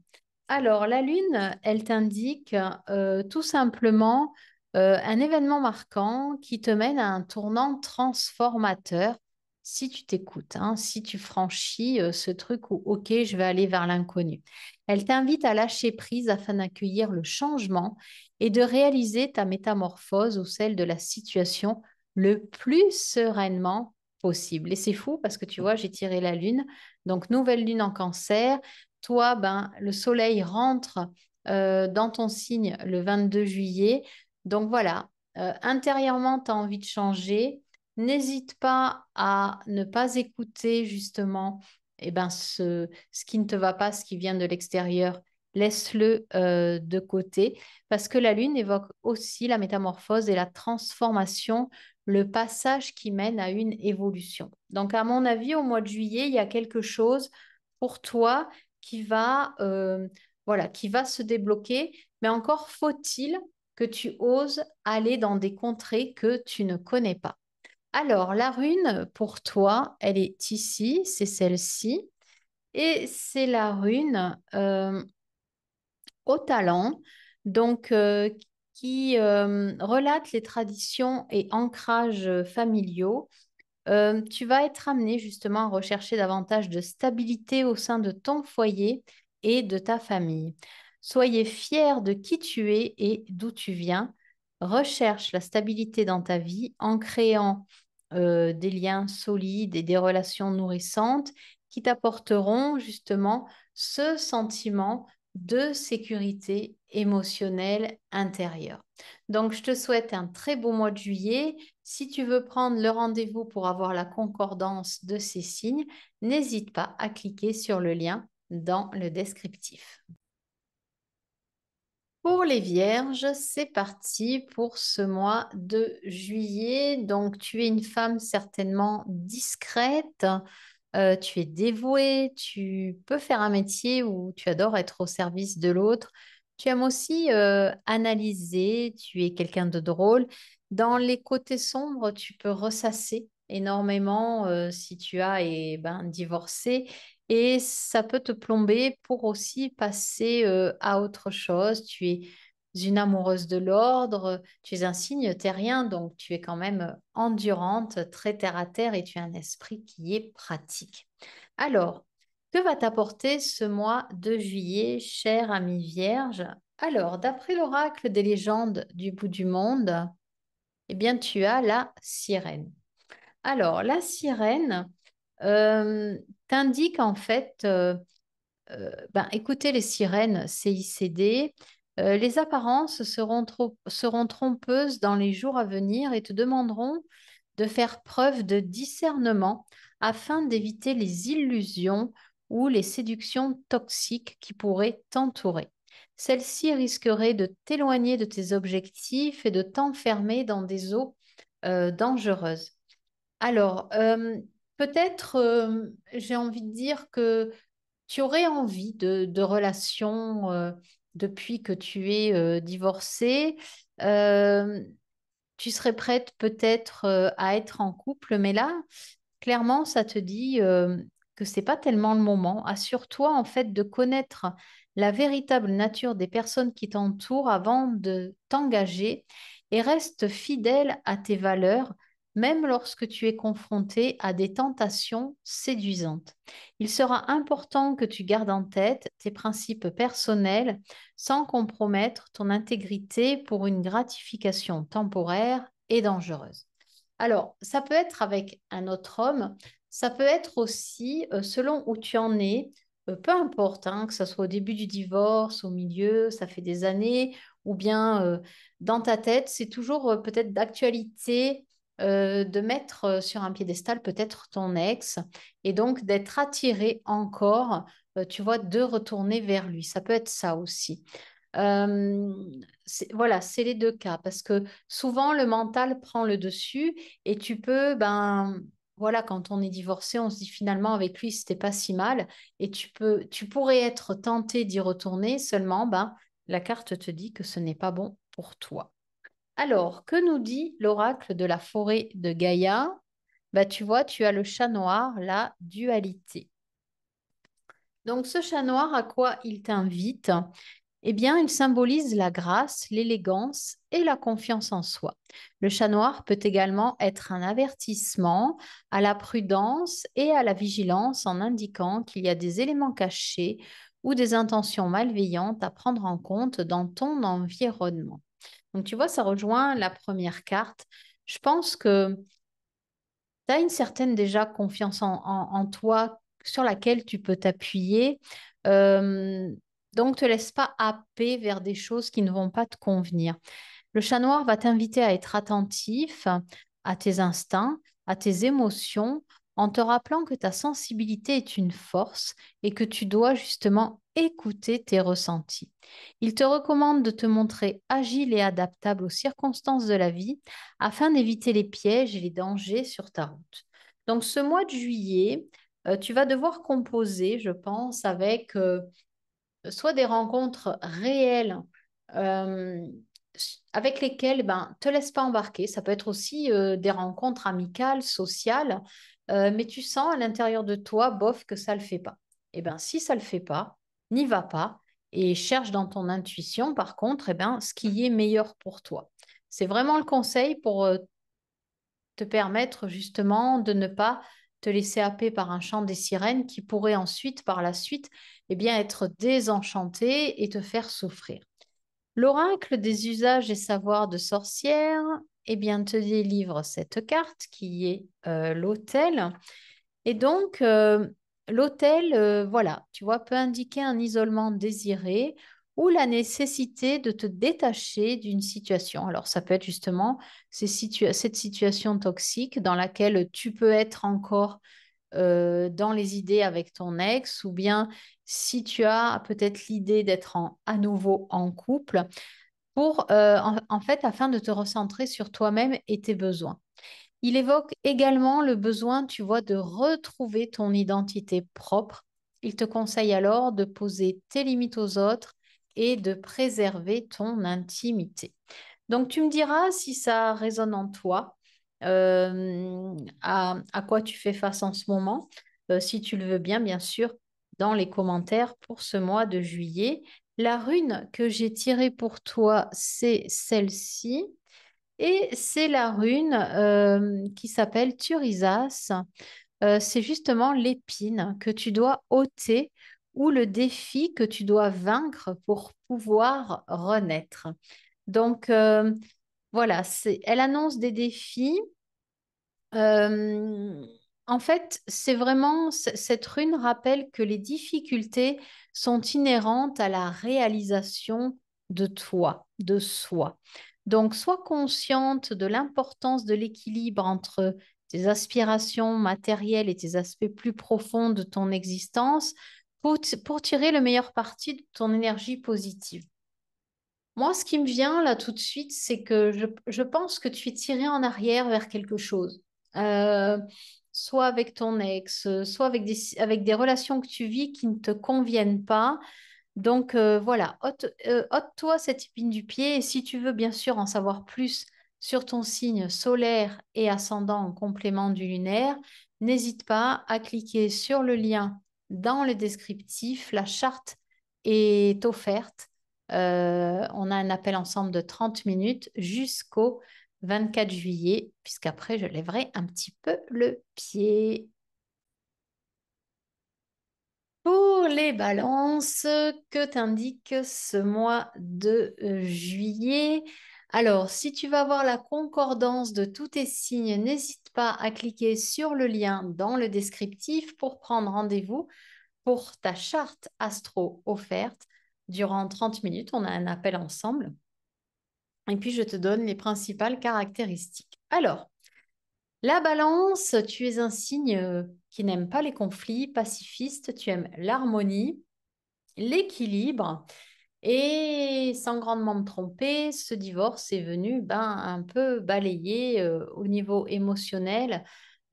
Alors, la lune, elle t'indique euh, tout simplement euh, un événement marquant qui te mène à un tournant transformateur si tu t'écoutes, hein, si tu franchis euh, ce truc où, OK, je vais aller vers l'inconnu. Elle t'invite à lâcher prise afin d'accueillir le changement et de réaliser ta métamorphose ou celle de la situation le plus sereinement possible. Et c'est fou parce que tu vois, j'ai tiré la lune, donc nouvelle lune en cancer. Toi, ben, le soleil rentre euh, dans ton signe le 22 juillet. Donc voilà, euh, intérieurement, tu as envie de changer. N'hésite pas à ne pas écouter justement eh ben, ce, qui ne te va pas, ce qui vient de l'extérieur. Laisse-le euh, de côté parce que la lune évoque aussi la métamorphose et la transformation, le passage qui mène à une évolution. Donc à mon avis, au mois de juillet, il y a quelque chose pour toi qui va, euh, voilà, qui va se débloquer, mais encore faut-il que tu oses aller dans des contrées que tu ne connais pas. Alors, la rune, pour toi, elle est ici, c'est celle-ci. Et c'est la rune euh, au talent, donc euh, qui euh, relate les traditions et ancrages familiaux. tu vas être amené justement à rechercher davantage de stabilité au sein de ton foyer et de ta famille. Soyez fier de qui tu es et d'où tu viens. Recherche la stabilité dans ta vie en créant euh, des liens solides et des relations nourrissantes qui t'apporteront justement ce sentiment de sécurité émotionnelle intérieure. Donc, je te souhaite un très beau mois de juillet. Si tu veux prendre le rendez-vous pour avoir la concordance de ces signes, n'hésite pas à cliquer sur le lien dans le descriptif. Pour les vierges, c'est parti pour ce mois de juillet. Donc, tu es une femme certainement discrète, euh, tu es dévouée, tu peux faire un métier où tu adores être au service de l'autre. Tu aimes aussi euh, analyser, tu es quelqu'un de drôle. Dans les côtés sombres, tu peux ressasser énormément euh, si tu as et ben, divorcé et ça peut te plomber pour aussi passer euh, à autre chose. Tu es une amoureuse de l'ordre, tu es un signe terrien, donc tu es quand même euh, endurante, très terre à terre et tu as un esprit qui est pratique. Alors, que va t'apporter ce mois de juillet, chère amie vierge Alors, d'après l'oracle des légendes du bout du monde, eh bien, tu as la sirène. Alors, la sirène, euh, t'indique en fait, euh, euh, ben, écoutez les sirènes CICD, euh, les apparences seront, trop, seront trompeuses dans les jours à venir et te demanderont de faire preuve de discernement afin d'éviter les illusions ou les séductions toxiques qui pourraient t'entourer. Celles-ci risqueraient de t'éloigner de tes objectifs et de t'enfermer dans des eaux dangereuses. Alors, peut-être, euh, j'ai envie de dire que tu aurais envie de, relations euh, depuis que tu es euh, divorcée. tu serais prête peut-être à être en couple, mais là, clairement, ça te dit que c'est pas tellement le moment. Assure-toi en fait de connaître la véritable nature des personnes qui t'entourent avant de t'engager et reste fidèle à tes valeurs même lorsque tu es confronté à des tentations séduisantes. Il sera important que tu gardes en tête tes principes personnels sans compromettre ton intégrité pour une gratification temporaire et dangereuse. Alors, ça peut être avec un autre homme, ça peut être aussi euh, selon où tu en es, euh, peu importe, hein, que ce soit au début du divorce, au milieu, ça fait des années, ou bien euh, dans ta tête, c'est toujours peut-être d'actualité euh, de mettre euh, sur un piédestal peut-être ton ex et donc d'être attiré encore, euh, tu vois, de retourner vers lui. Ça peut être ça aussi. voilà, c'est les deux cas parce que souvent le mental prend le dessus et tu peux, ben voilà, quand on est divorcé, on se dit finalement avec lui c'était pas si mal et tu peux, tu pourrais être tenté d'y retourner seulement, ben la carte te dit que ce n'est pas bon pour toi. Alors, que nous dit l'oracle de la forêt de Gaïa bah, Tu vois, tu as le chat noir, la dualité. Donc, ce chat noir, à quoi il t'invite eh bien, il symbolise la grâce, l'élégance et la confiance en soi. Le chat noir peut également être un avertissement à la prudence et à la vigilance en indiquant qu'il y a des éléments cachés ou des intentions malveillantes à prendre en compte dans ton environnement. Donc, tu vois, ça rejoint la première carte. Je pense que tu as une certaine déjà confiance en, toi sur laquelle tu peux t'appuyer. Euh, donc, te laisse pas happer vers des choses qui ne vont pas te convenir. Le chat noir va t'inviter à être attentif à tes instincts, à tes émotions, en te rappelant que ta sensibilité est une force et que tu dois justement écouter tes ressentis. Il te recommande de te montrer agile et adaptable aux circonstances de la vie afin d'éviter les pièges et les dangers sur ta route. Donc ce mois de juillet, euh, tu vas devoir composer, je pense, avec euh, soit des rencontres réelles euh, avec lesquelles ben, te laisse pas embarquer. Ça peut être aussi des rencontres amicales, sociales, euh, mais tu sens à l'intérieur de toi, bof, que ça ne le fait pas. Eh bien, si ça ne le fait pas, n'y va pas et cherche dans ton intuition, par contre, eh ben, ce qui est meilleur pour toi. C'est vraiment le conseil pour euh, te permettre justement de ne pas te laisser happer par un chant des sirènes qui pourrait ensuite, par la suite, eh bien, être désenchanté et te faire souffrir. L'oracle des usages et savoirs de sorcière, eh bien, te délivre cette carte qui est euh, l'hôtel. Et donc, euh, l'hôtel, euh, voilà, tu vois, peut indiquer un isolement désiré ou la nécessité de te détacher d'une situation. Alors, ça peut être justement cette situation toxique dans laquelle tu peux être encore dans les idées avec ton ex, ou bien si tu as peut-être l'idée d'être à nouveau en couple, pour, euh, en, fait, afin de te recentrer sur toi-même et tes besoins. Il évoque également le besoin, tu vois, de retrouver ton identité propre. Il te conseille alors de poser tes limites aux autres et de préserver ton intimité. Donc tu me diras si ça résonne en toi, euh, à, quoi tu fais face en ce moment, euh, si tu le veux bien, bien sûr, dans les commentaires pour ce mois de juillet. La rune que j'ai tirée pour toi, c'est celle-ci. Et c'est la rune euh, qui s'appelle Turisas. Euh, c'est justement l'épine que tu dois ôter ou le défi que tu dois vaincre pour pouvoir renaître. Donc euh, voilà, elle annonce des défis. En fait, c'est vraiment cette rune rappelle que les difficultés sont inhérentes à la réalisation de toi, de soi. Donc, sois consciente de l'importance de l'équilibre entre tes aspirations matérielles et tes aspects plus profonds de ton existence pour, tirer le meilleur parti de ton énergie positive. Moi, ce qui me vient là tout de suite, c'est que je, pense que tu es tiré en arrière vers quelque chose. Euh, soit avec ton ex, soit avec des, relations que tu vis qui ne te conviennent pas. Donc euh, voilà, euh, ôte-toi cette épine du pied et si tu veux bien sûr en savoir plus sur ton signe solaire et ascendant en complément du lunaire, n'hésite pas à cliquer sur le lien dans le descriptif. La charte est offerte. Euh, on a un appel ensemble de 30 minutes jusqu'au 24 juillet, puisqu'après, je lèverai un petit peu le pied. Pour les balances, que t'indique ce mois de euh, juillet Alors, si tu vas voir la concordance de tous tes signes, n'hésite pas à cliquer sur le lien dans le descriptif pour prendre rendez-vous pour ta charte astro offerte durant 30 minutes. On a un appel ensemble et puis, je te donne les principales caractéristiques. Alors, la balance, tu es un signe euh, qui n'aime pas les conflits, pacifiste, tu aimes l'harmonie, l'équilibre. Et sans grandement me tromper, ce divorce est venu ben, un peu balayer euh, au niveau émotionnel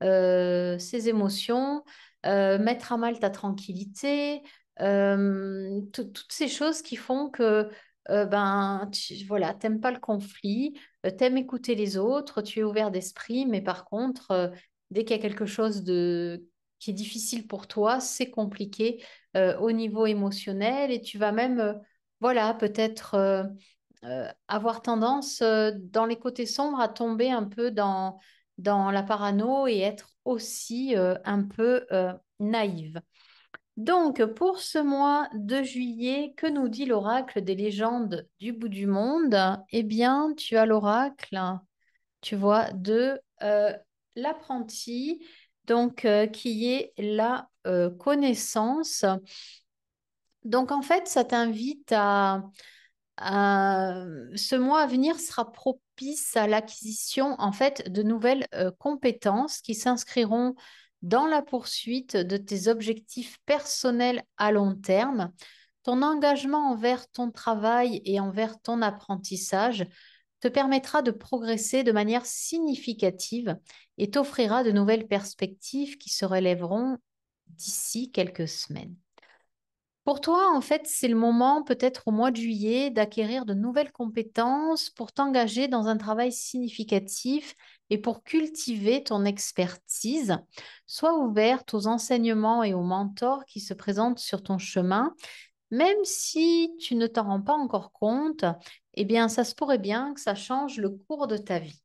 euh, ses émotions, euh, mettre à mal ta tranquillité, toutes ces choses qui font que euh, ben voilà, t'aimes pas le conflit, euh, t'aimes écouter les autres, tu es ouvert d'esprit, mais par contre, euh, dès qu'il y a quelque chose de qui est difficile pour toi, c'est compliqué au niveau émotionnel et tu vas même, voilà, peut-être avoir tendance dans les côtés sombres à tomber un peu dans dans la parano et être aussi un peu naïve. Donc, pour ce mois de juillet, que nous dit l'oracle des légendes du bout du monde Eh bien, tu as l'oracle, tu vois, de euh, l'apprenti, donc euh, qui est la euh, connaissance. Donc, en fait, ça t'invite à, Ce mois à venir sera propice à l'acquisition, en fait, de nouvelles compétences qui s'inscriront dans la poursuite de tes objectifs personnels à long terme, ton engagement envers ton travail et envers ton apprentissage te permettra de progresser de manière significative et t'offrira de nouvelles perspectives qui se relèveront d'ici quelques semaines. Pour toi, en fait, c'est le moment, peut-être au mois de juillet, d'acquérir de nouvelles compétences pour t'engager dans un travail significatif et pour cultiver ton expertise, sois ouverte aux enseignements et aux mentors qui se présentent sur ton chemin. Même si tu ne t'en rends pas encore compte, eh bien, ça se pourrait bien que ça change le cours de ta vie.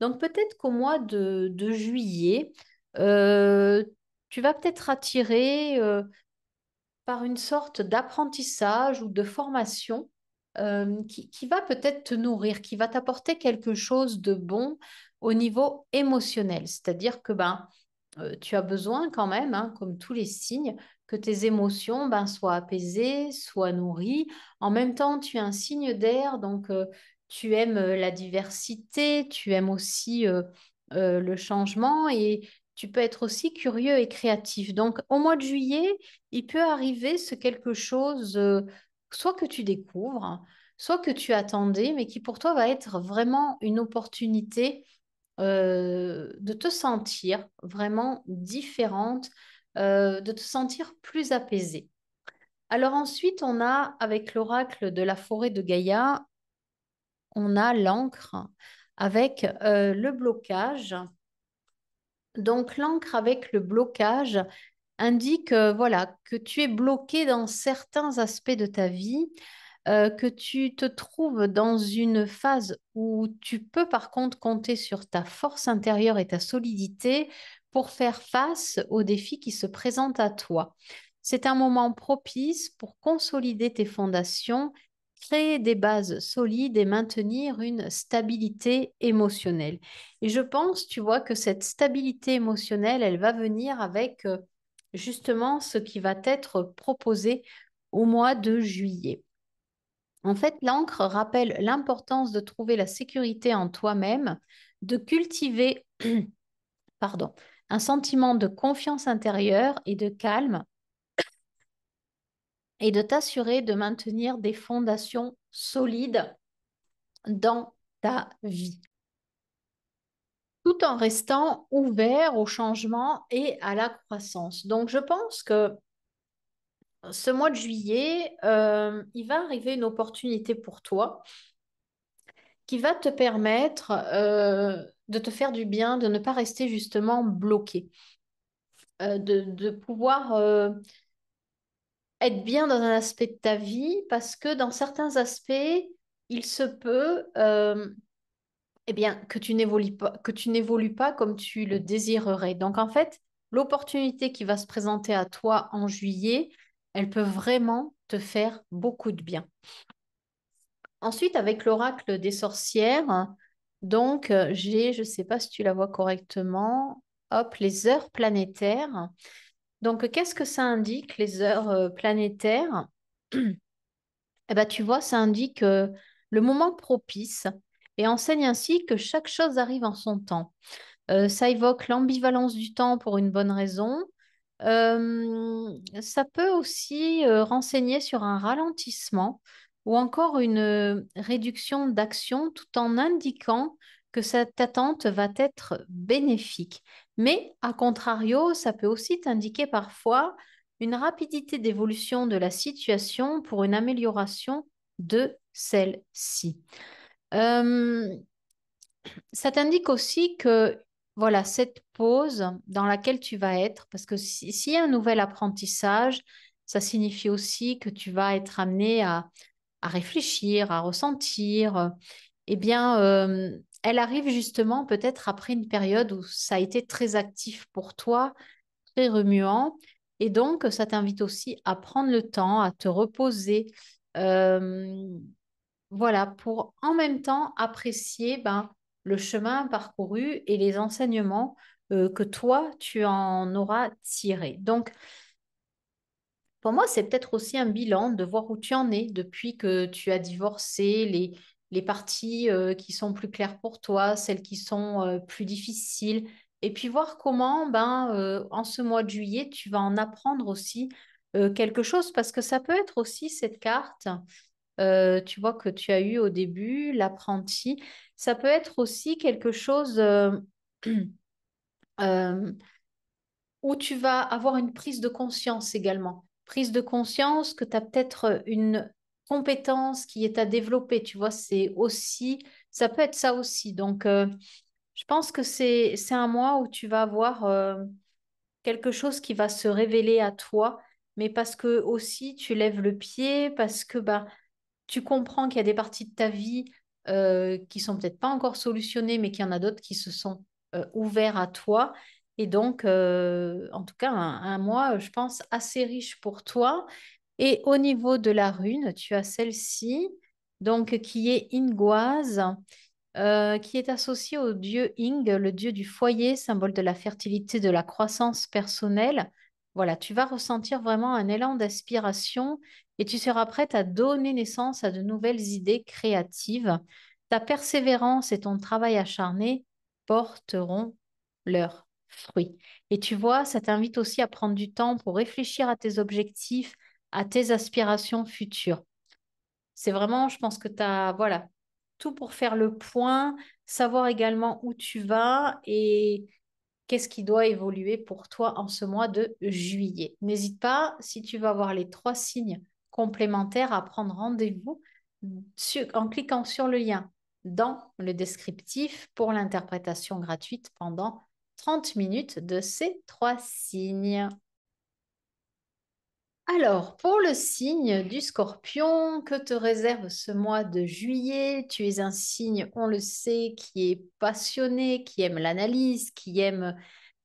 Donc, peut-être qu'au mois de, juillet, euh, tu vas peut-être attirer euh, par une sorte d'apprentissage ou de formation euh, qui, va peut-être te nourrir, qui va t'apporter quelque chose de bon au niveau émotionnel. C'est-à-dire que ben, euh, tu as besoin quand même, hein, comme tous les signes, que tes émotions ben, soient apaisées, soient nourries. En même temps, tu es un signe d'air, donc euh, tu aimes euh, la diversité, tu aimes aussi le changement et tu peux être aussi curieux et créatif. Donc au mois de juillet, il peut arriver ce quelque chose, soit que tu découvres, soit que tu attendais, mais qui pour toi va être vraiment une opportunité euh, de te sentir vraiment différente, euh, de te sentir plus apaisée. Alors ensuite, on a avec l'oracle de la forêt de Gaïa, on a l'encre avec euh, le blocage. Donc l'encre avec le blocage indique voilà que tu es bloqué dans certains aspects de ta vie, euh, que tu te trouves dans une phase où tu peux par contre compter sur ta force intérieure et ta solidité pour faire face aux défis qui se présentent à toi. C'est un moment propice pour consolider tes fondations, créer des bases solides et maintenir une stabilité émotionnelle. Et je pense, tu vois, que cette stabilité émotionnelle, elle va venir avec euh, justement ce qui va être proposé au mois de juillet. En fait, l'encre rappelle l'importance de trouver la sécurité en toi-même, de cultiver *clears throat* pardon, un sentiment de confiance intérieure et de calme et de t'assurer de maintenir des fondations solides dans ta vie tout en restant ouvert au changement et à la croissance. Donc, je pense que ce mois de juillet, euh, il va arriver une opportunité pour toi qui va te permettre euh, de te faire du bien, de ne pas rester justement bloqué, euh, de, pouvoir être bien dans un aspect de ta vie, parce que dans certains aspects, il se peut eh bien, que tu que tu n'évolues pas comme tu le désirerais. Donc en fait, l'opportunité qui va se présenter à toi en juillet, elle peut vraiment te faire beaucoup de bien. Ensuite, avec l'oracle des sorcières, donc euh, j'ai, je ne sais pas si tu la vois correctement, hop, les heures planétaires. Donc, qu'est-ce que ça indique, les heures euh, planétaires *clears throat* Eh bien, tu vois, ça indique euh, le moment propice et enseigne ainsi que chaque chose arrive en son temps. ça évoque l'ambivalence du temps pour une bonne raison, ça peut aussi renseigner sur un ralentissement ou encore une réduction d'action tout en indiquant que cette attente va être bénéfique. Mais à contrario, ça peut aussi t'indiquer parfois une rapidité d'évolution de la situation pour une amélioration de celle-ci. ça t'indique aussi que voilà, cette pause dans laquelle tu vas être, parce que s'il y a un nouvel apprentissage, ça signifie aussi que tu vas être amené à, réfléchir, à ressentir. Eh bien, euh, elle arrive justement peut-être après une période où ça a été très actif pour toi, très remuant, et donc ça t'invite aussi à prendre le temps, à te reposer. Euh, voilà, pour en même temps apprécier ben, le chemin parcouru et les enseignements euh, que toi, tu en auras tirés. Donc, pour moi, c'est peut-être aussi un bilan de voir où tu en es depuis que tu as divorcé, les, les parties euh, qui sont plus claires pour toi, celles qui sont euh, plus difficiles, et puis voir comment, ben, en ce mois de juillet, tu vas en apprendre aussi quelque chose, parce que ça peut être aussi cette carte, tu vois, que tu as eu au début, l'apprenti, ça peut être aussi quelque chose euh, *clears throat* euh, où tu vas avoir une prise de conscience également. Prise de conscience que tu as peut-être une compétence qui est à développer, tu vois, c'est aussi, ça peut être ça aussi. Donc, euh, je pense que c'est un mois où tu vas avoir quelque chose qui va se révéler à toi, mais parce que aussi tu lèves le pied, parce que bah, tu comprends qu'il y a des parties de ta vie qui euh, qui sont peut-être pas encore solutionnés, mais qu'il y en a d'autres qui se sont euh, ouverts à toi. Et donc, euh, en tout cas, un, mois, je pense, assez riche pour toi. Et au niveau de la rune, tu as celle-ci, donc qui est Ingoise qui est associée au dieu Ing, le dieu du foyer, symbole de la fertilité, de la croissance personnelle, voilà, tu vas ressentir vraiment un élan d'aspiration et tu seras prête à donner naissance à de nouvelles idées créatives. Ta persévérance et ton travail acharné porteront leurs fruits. Et tu vois, ça t'invite aussi à prendre du temps pour réfléchir à tes objectifs, à tes aspirations futures. C'est vraiment, je pense que tu as voilà, tout pour faire le point, savoir également où tu vas et qu'est-ce qui doit évoluer pour toi en ce mois de juillet. N'hésite pas, si tu veux avoir les trois signes complémentaires, à prendre rendez-vous en cliquant sur le lien dans le descriptif pour l'interprétation gratuite pendant 30 minutes de ces trois signes. Alors, pour le signe du scorpion, que te réserve ce mois de juillet Tu es un signe, on le sait, qui est passionné, qui aime l'analyse, qui aime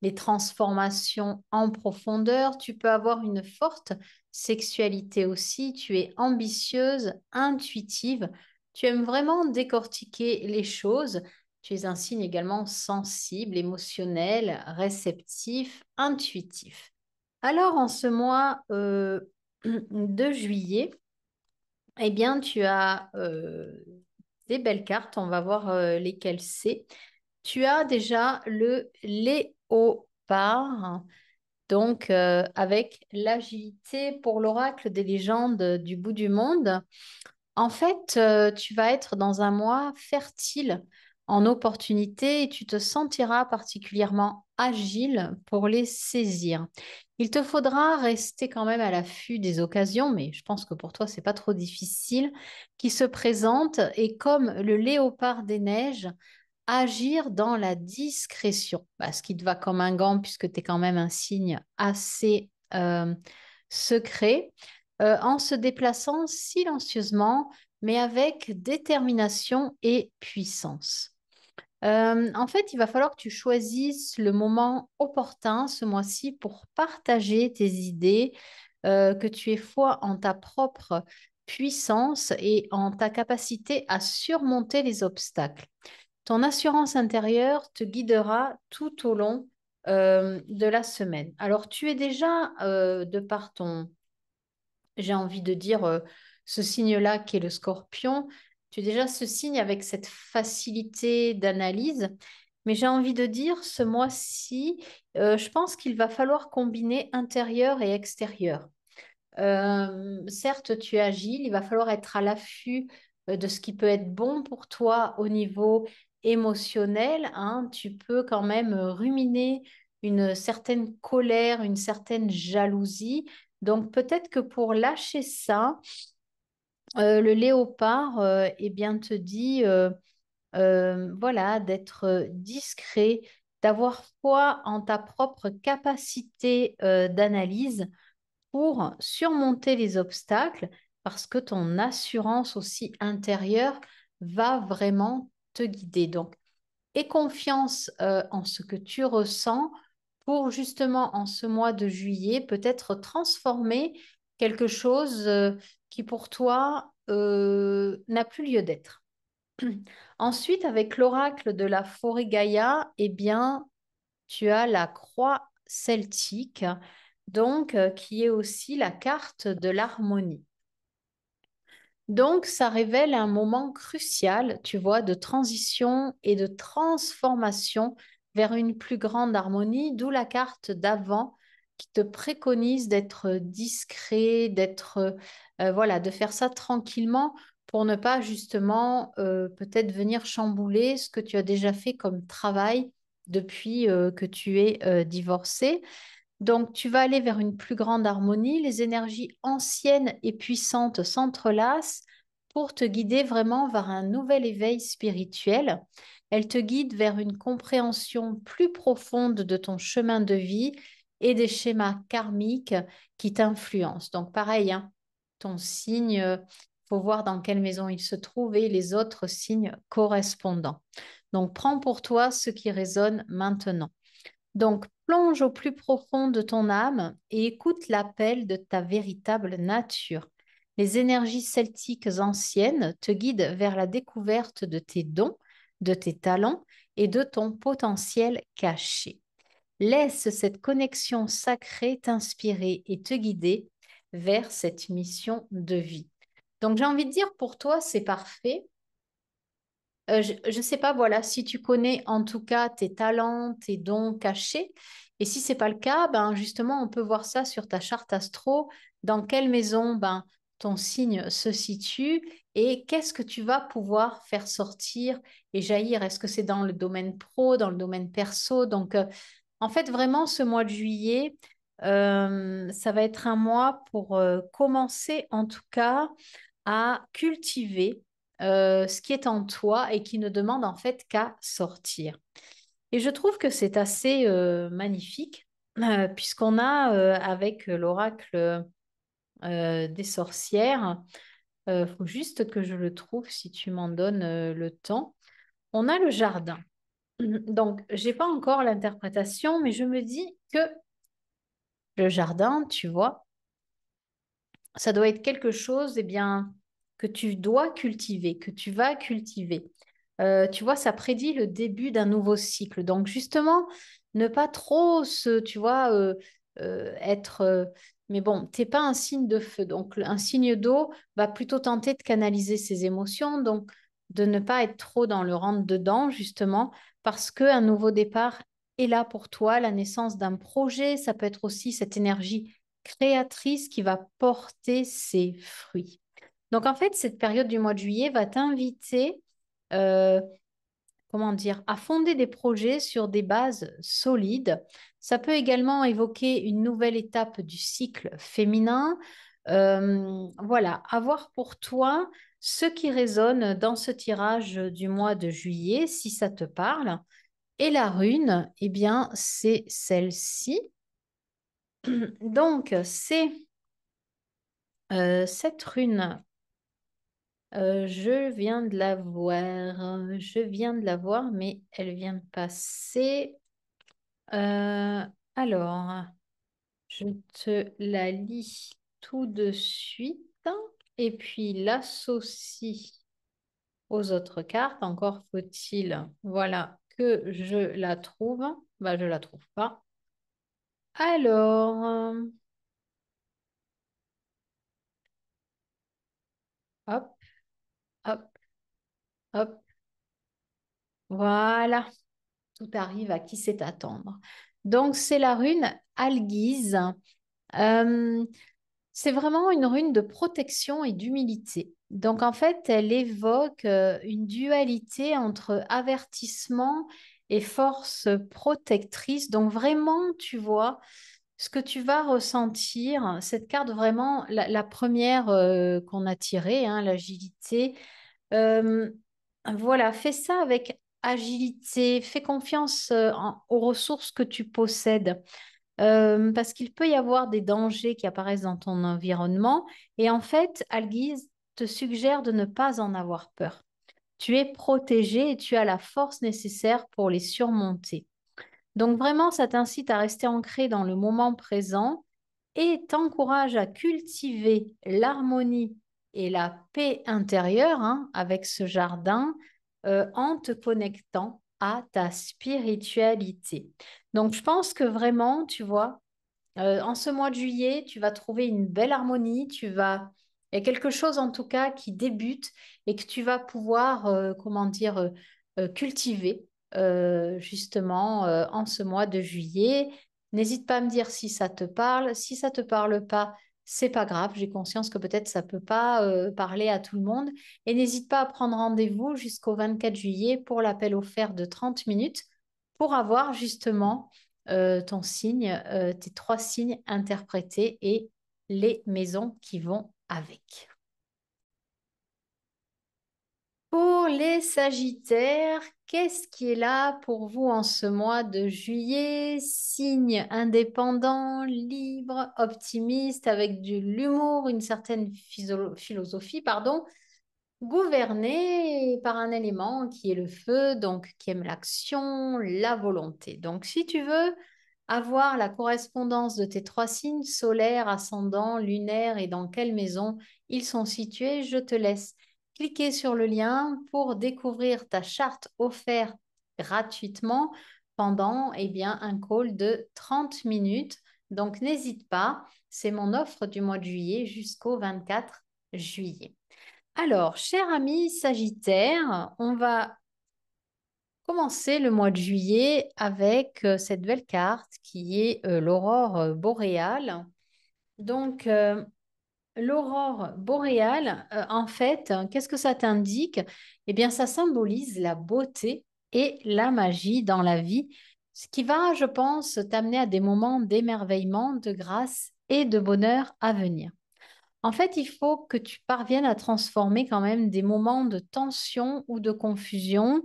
les transformations en profondeur. Tu peux avoir une forte sexualité aussi. Tu es ambitieuse, intuitive. Tu aimes vraiment décortiquer les choses. Tu es un signe également sensible, émotionnel, réceptif, intuitif. Alors, en ce mois euh, *clears throat* de juillet, eh bien, tu as euh, des belles cartes. On va voir euh, lesquelles c'est. Tu as déjà le léopard. Donc, avec l'agilité pour l'oracle des légendes du bout du monde, en fait, tu vas être dans un mois fertile en opportunité et tu te sentiras particulièrement agile pour les saisir. Il te faudra rester quand même à l'affût des occasions, mais je pense que pour toi, c'est pas trop difficile, qui se présentent et comme le léopard des neiges, agir dans la discrétion, parce bah, ce qui te va comme un gant puisque tu es quand même un signe assez euh, secret, euh, en se déplaçant silencieusement, mais avec détermination et puissance. Euh, en fait, il va falloir que tu choisisses le moment opportun ce mois-ci pour partager tes idées, euh, que tu aies foi en ta propre puissance et en ta capacité à surmonter les obstacles. Ton assurance intérieure te guidera tout au long euh, de la semaine. Alors, tu es déjà, de par ton, j'ai envie de dire, ce signe-là qui est le scorpion, tu déjà ce signe avec cette facilité d'analyse. Mais j'ai envie de dire, ce mois-ci, euh, je pense qu'il va falloir combiner intérieur et extérieur. Euh, certes, tu es agile, il va falloir être à l'affût euh, de ce qui peut être bon pour toi au niveau émotionnel. Hein. Tu peux quand même ruminer une certaine colère, une certaine jalousie. Donc peut-être que pour lâcher ça, euh, le léopard euh, eh bien, te dit euh, voilà, d'être discret, d'avoir foi en ta propre capacité d'analyse pour surmonter les obstacles parce que ton assurance aussi intérieure va vraiment te guider. Donc, aie confiance en ce que tu ressens pour justement en ce mois de juillet peut-être transformer quelque chose euh, qui pour toi euh, n'a plus lieu d'être. *clears throat* Ensuite, avec l'oracle de la forêt Gaïa, eh bien, tu as la croix celtique, donc euh, qui est aussi la carte de l'harmonie. Donc, ça révèle un moment crucial, tu vois, de transition et de transformation vers une plus grande harmonie, d'où la carte d'avant qui te préconise d'être euh, discret, d'être euh, euh, voilà, de faire ça tranquillement pour ne pas justement peut-être venir chambouler ce que tu as déjà fait comme travail depuis que tu es divorcé. Donc tu vas aller vers une plus grande harmonie, les énergies anciennes et puissantes s'entrelacent pour te guider vraiment vers un nouvel éveil spirituel. Elles te guident vers une compréhension plus profonde de ton chemin de vie et des schémas karmiques qui t'influencent. Donc pareil, hein, ton signe, euh, faut voir dans quelle maison il se trouve et les autres signes correspondants. Donc prends pour toi ce qui résonne maintenant. Donc plonge au plus profond de ton âme et écoute l'appel de ta véritable nature. Les énergies celtiques anciennes te guident vers la découverte de tes dons, de tes talents et de ton potentiel caché. Laisse cette connexion sacrée t'inspirer et te guider vers cette mission de vie. Donc j'ai envie de dire pour toi, c'est parfait. Euh, je ne sais pas, voilà, si tu connais en tout cas tes talents, tes dons cachés. Et si ce n'est pas le cas, ben, justement, on peut voir ça sur ta charte astro. Dans quelle maison ben, ton signe se situe et qu'est-ce que tu vas pouvoir faire sortir et jaillir Est-ce que c'est dans le domaine pro, dans le domaine perso Donc, euh, en fait, vraiment, ce mois de juillet, euh, ça va être un mois pour euh, commencer en tout cas à cultiver euh, ce qui est en toi et qui ne demande en fait qu'à sortir. Et je trouve que c'est assez magnifique puisqu'on a avec l'oracle des sorcières, il faut juste que je le trouve si tu m'en donnes le temps, on a le jardin. *clears throat* Donc, j'ai pas encore l'interprétation, mais je me dis que le jardin, tu vois, ça doit être quelque chose, eh bien, que tu dois cultiver, que tu vas cultiver. Euh, tu vois, ça prédit le début d'un nouveau cycle. Donc, justement, ne pas trop se, tu vois, euh, euh, être. mais bon, t'es pas un signe de feu. Donc, un signe d'eau va plutôt tenter de canaliser ses émotions. Donc, de ne pas être trop dans le rentre-dedans, justement, parce qu'un nouveau départ est là pour toi, la naissance d'un projet, ça peut être aussi cette énergie créatrice qui va porter ses fruits. Donc en fait, cette période du mois de juillet va t'inviter, euh, comment dire, à fonder des projets sur des bases solides. Ça peut également évoquer une nouvelle étape du cycle féminin. Euh, voilà, avoir pour toi ce qui résonne dans ce tirage du mois de juillet, si ça te parle. Et la rune, eh bien, c'est celle-ci. *clears throat* Donc, c'est euh, cette rune. Euh, je viens de la voir. Je viens de la voir, mais elle vient de passer. Euh, alors, je te la lis tout de suite et puis l'associe aux autres cartes. Encore faut-il, voilà, que je la trouve. Bah, ne je la trouve pas. Alors, hop, hop, hop. Voilà, tout arrive à qui sait attendre. Donc, c'est la rune Alguise. Euh, c'est vraiment une rune de protection et d'humilité. Donc en fait, elle évoque euh, une dualité entre avertissement et force protectrice. Donc vraiment, tu vois, ce que tu vas ressentir, cette carte vraiment, la, première euh, qu'on a tirée, hein, l'agilité, euh, voilà, fais ça avec agilité, fais confiance aux ressources que tu possèdes parce qu'il peut y avoir des dangers qui apparaissent dans ton environnement. Et en fait, Alguiz te suggère de ne pas en avoir peur. Tu es protégé et tu as la force nécessaire pour les surmonter. Donc vraiment, ça t'incite à rester ancré dans le moment présent et t'encourage à cultiver l'harmonie et la paix intérieure hein, avec ce jardin en te connectant à ta spiritualité. Donc, je pense que vraiment, tu vois, euh, en ce mois de juillet, tu vas trouver une belle harmonie, tu vas... Il y a quelque chose en tout cas qui débute et que tu vas pouvoir, euh, comment dire, euh, cultiver justement en ce mois de juillet. N'hésite pas à me dire si ça te parle. Si ça ne te parle pas, c'est pas grave, j'ai conscience que peut-être ça ne peut pas euh, parler à tout le monde. Et n'hésite pas à prendre rendez-vous jusqu'au 24 juillet pour l'appel offert de 30 minutes pour avoir justement euh, ton signe, euh, tes trois signes interprétés et les maisons qui vont avec. Pour les Sagittaires, qu'est-ce qui est là pour vous en ce mois de juillet Signe indépendant, libre, optimiste, avec de l'humour, une certaine philosophie, pardon, gouverné par un élément qui est le feu, donc qui aime l'action, la volonté. Donc si tu veux avoir la correspondance de tes trois signes solaire, ascendant, lunaire et dans quelle maison ils sont situés, je te laisse cliquez sur le lien pour découvrir ta charte offerte gratuitement pendant eh bien, un call de 30 minutes. Donc n'hésite pas, c'est mon offre du mois de juillet jusqu'au 24 juillet. Alors, cher ami Sagittaire, on va commencer le mois de juillet avec euh, cette belle carte qui est euh, l'aurore boréale. Donc, euh, L'aurore boréale, euh, en fait, hein, qu'est-ce que ça t'indique Eh bien, ça symbolise la beauté et la magie dans la vie, ce qui va, je pense, t'amener à des moments d'émerveillement, de grâce et de bonheur à venir. En fait, il faut que tu parviennes à transformer quand même des moments de tension ou de confusion.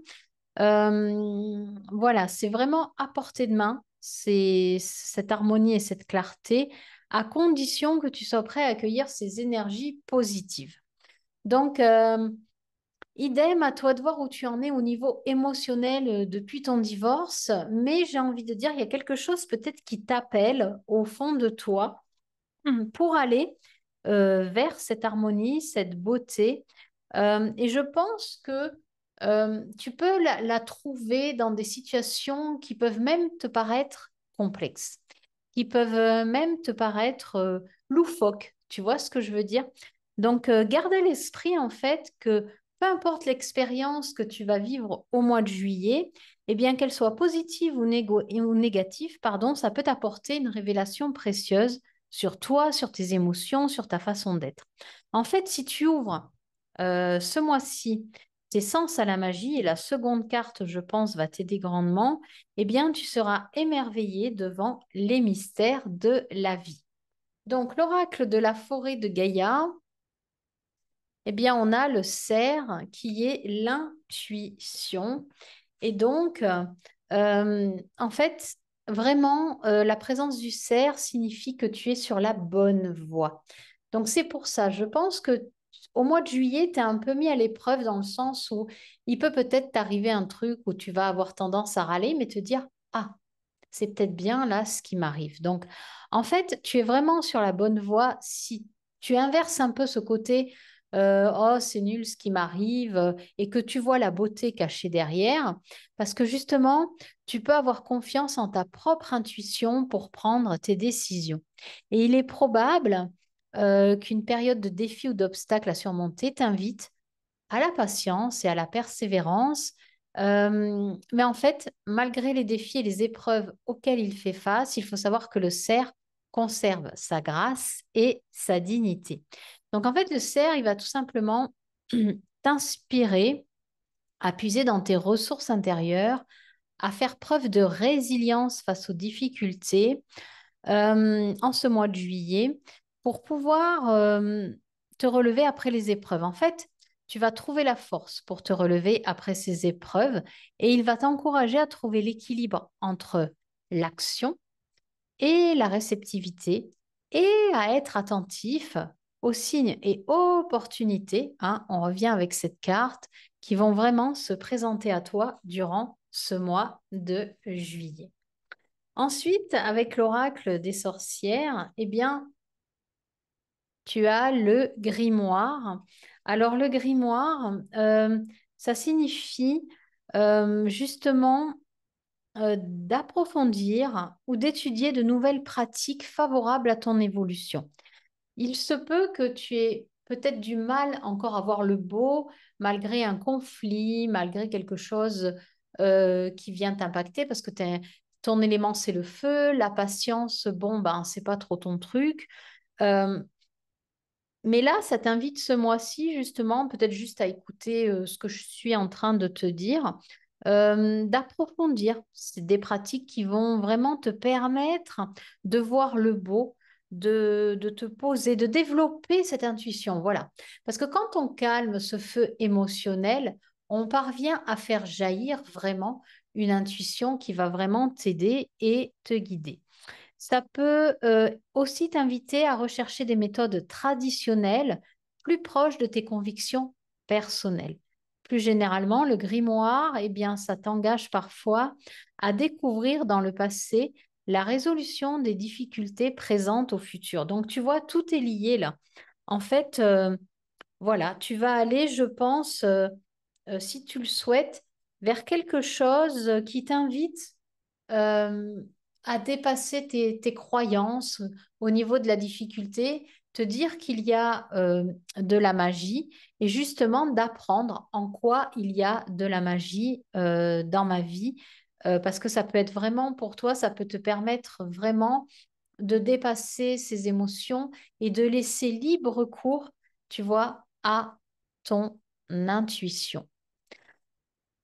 Euh, voilà, c'est vraiment à portée de main, c'est cette harmonie et cette clarté à condition que tu sois prêt à accueillir ces énergies positives. Donc, euh, idem, à toi de voir où tu en es au niveau émotionnel euh, depuis ton divorce, mais j'ai envie de dire, qu'il y a quelque chose peut-être qui t'appelle au fond de toi mmh. pour aller euh, vers cette harmonie, cette beauté. et je pense que tu peux la, trouver dans des situations qui peuvent même te paraître complexes qui peuvent euh, même te paraître euh, loufoques. Tu vois ce que je veux dire Donc, euh, garder l'esprit, en fait, que peu importe l'expérience que tu vas vivre au mois de juillet, eh bien qu'elle soit positive ou, ou, négative, pardon, ça peut t'apporter une révélation précieuse sur toi, sur tes émotions, sur ta façon d'être. En fait, si tu ouvres ce mois-ci tes sens à la magie, et la seconde carte, je pense, va t'aider grandement, eh bien, tu seras émerveillé devant les mystères de la vie. Donc, l'oracle de la forêt de Gaïa, eh bien, on a le cerf qui est l'intuition. Et donc, euh, en fait, vraiment, euh, la présence du cerf signifie que tu es sur la bonne voie. Donc, c'est pour ça, je pense que au mois de juillet, tu es un peu mis à l'épreuve dans le sens où il peut peut-être t'arriver un truc où tu vas avoir tendance à râler, mais te dire Ah, c'est peut-être bien là ce qui m'arrive. Donc, en fait, tu es vraiment sur la bonne voie si tu inverses un peu ce côté euh, oh, c'est nul ce qui m'arrive euh, et que tu vois la beauté cachée derrière, parce que justement, tu peux avoir confiance en ta propre intuition pour prendre tes décisions. Et il est probable euh, qu'une période de défis ou d'obstacles à surmonter t'invite à la patience et à la persévérance. Euh, mais en fait, malgré les défis et les épreuves auxquels il fait face, il faut savoir que le cerf conserve sa grâce et sa dignité. Donc en fait, le cerf, il va tout simplement *clears throat* t'inspirer à puiser dans tes ressources intérieures, à faire preuve de résilience face aux difficultés, euh, en ce mois de juillet, pour pouvoir euh, te relever après les épreuves. En fait, tu vas trouver la force pour te relever après ces épreuves et il va t'encourager à trouver l'équilibre entre l'action et la réceptivité et à être attentif aux signes et opportunités. Hein, on revient avec cette carte qui vont vraiment se présenter à toi durant ce mois de juillet. Ensuite, avec l'oracle des sorcières, eh bien, tu as le grimoire. Alors le grimoire, euh, ça signifie euh, justement euh, d'approfondir ou d'étudier de nouvelles pratiques favorables à ton évolution. Il se peut que tu aies peut-être du mal encore à voir le beau malgré un conflit, malgré quelque chose qui vient t'impacter parce que ton élément c'est le feu, la patience, bon ben c'est pas trop ton truc. Mais là, ça t'invite ce mois-ci, justement, peut-être juste à écouter ce que je suis en train de te dire, d'approfondir. C'est des pratiques qui vont vraiment te permettre de voir le beau, de, de, te poser, de développer cette intuition. Voilà. Parce que quand on calme ce feu émotionnel, on parvient à faire jaillir vraiment une intuition qui va vraiment t'aider et te guider. Ça peut euh, aussi t'inviter à rechercher des méthodes traditionnelles plus proches de tes convictions personnelles. Plus généralement, le grimoire, eh bien, ça t'engage parfois à découvrir dans le passé la résolution des difficultés présentes au futur. Donc, tu vois, tout est lié là. En fait, euh, voilà, tu vas aller, je pense, euh, si tu le souhaites, vers quelque chose qui t'invite à dépasser tes, croyances euh, au niveau de la difficulté, te dire qu'il y a euh, de la magie et justement d'apprendre en quoi il y a de la magie euh, dans ma vie, parce que ça peut être vraiment pour toi, ça peut te permettre vraiment de dépasser ces émotions et de laisser libre cours, tu vois, à ton intuition.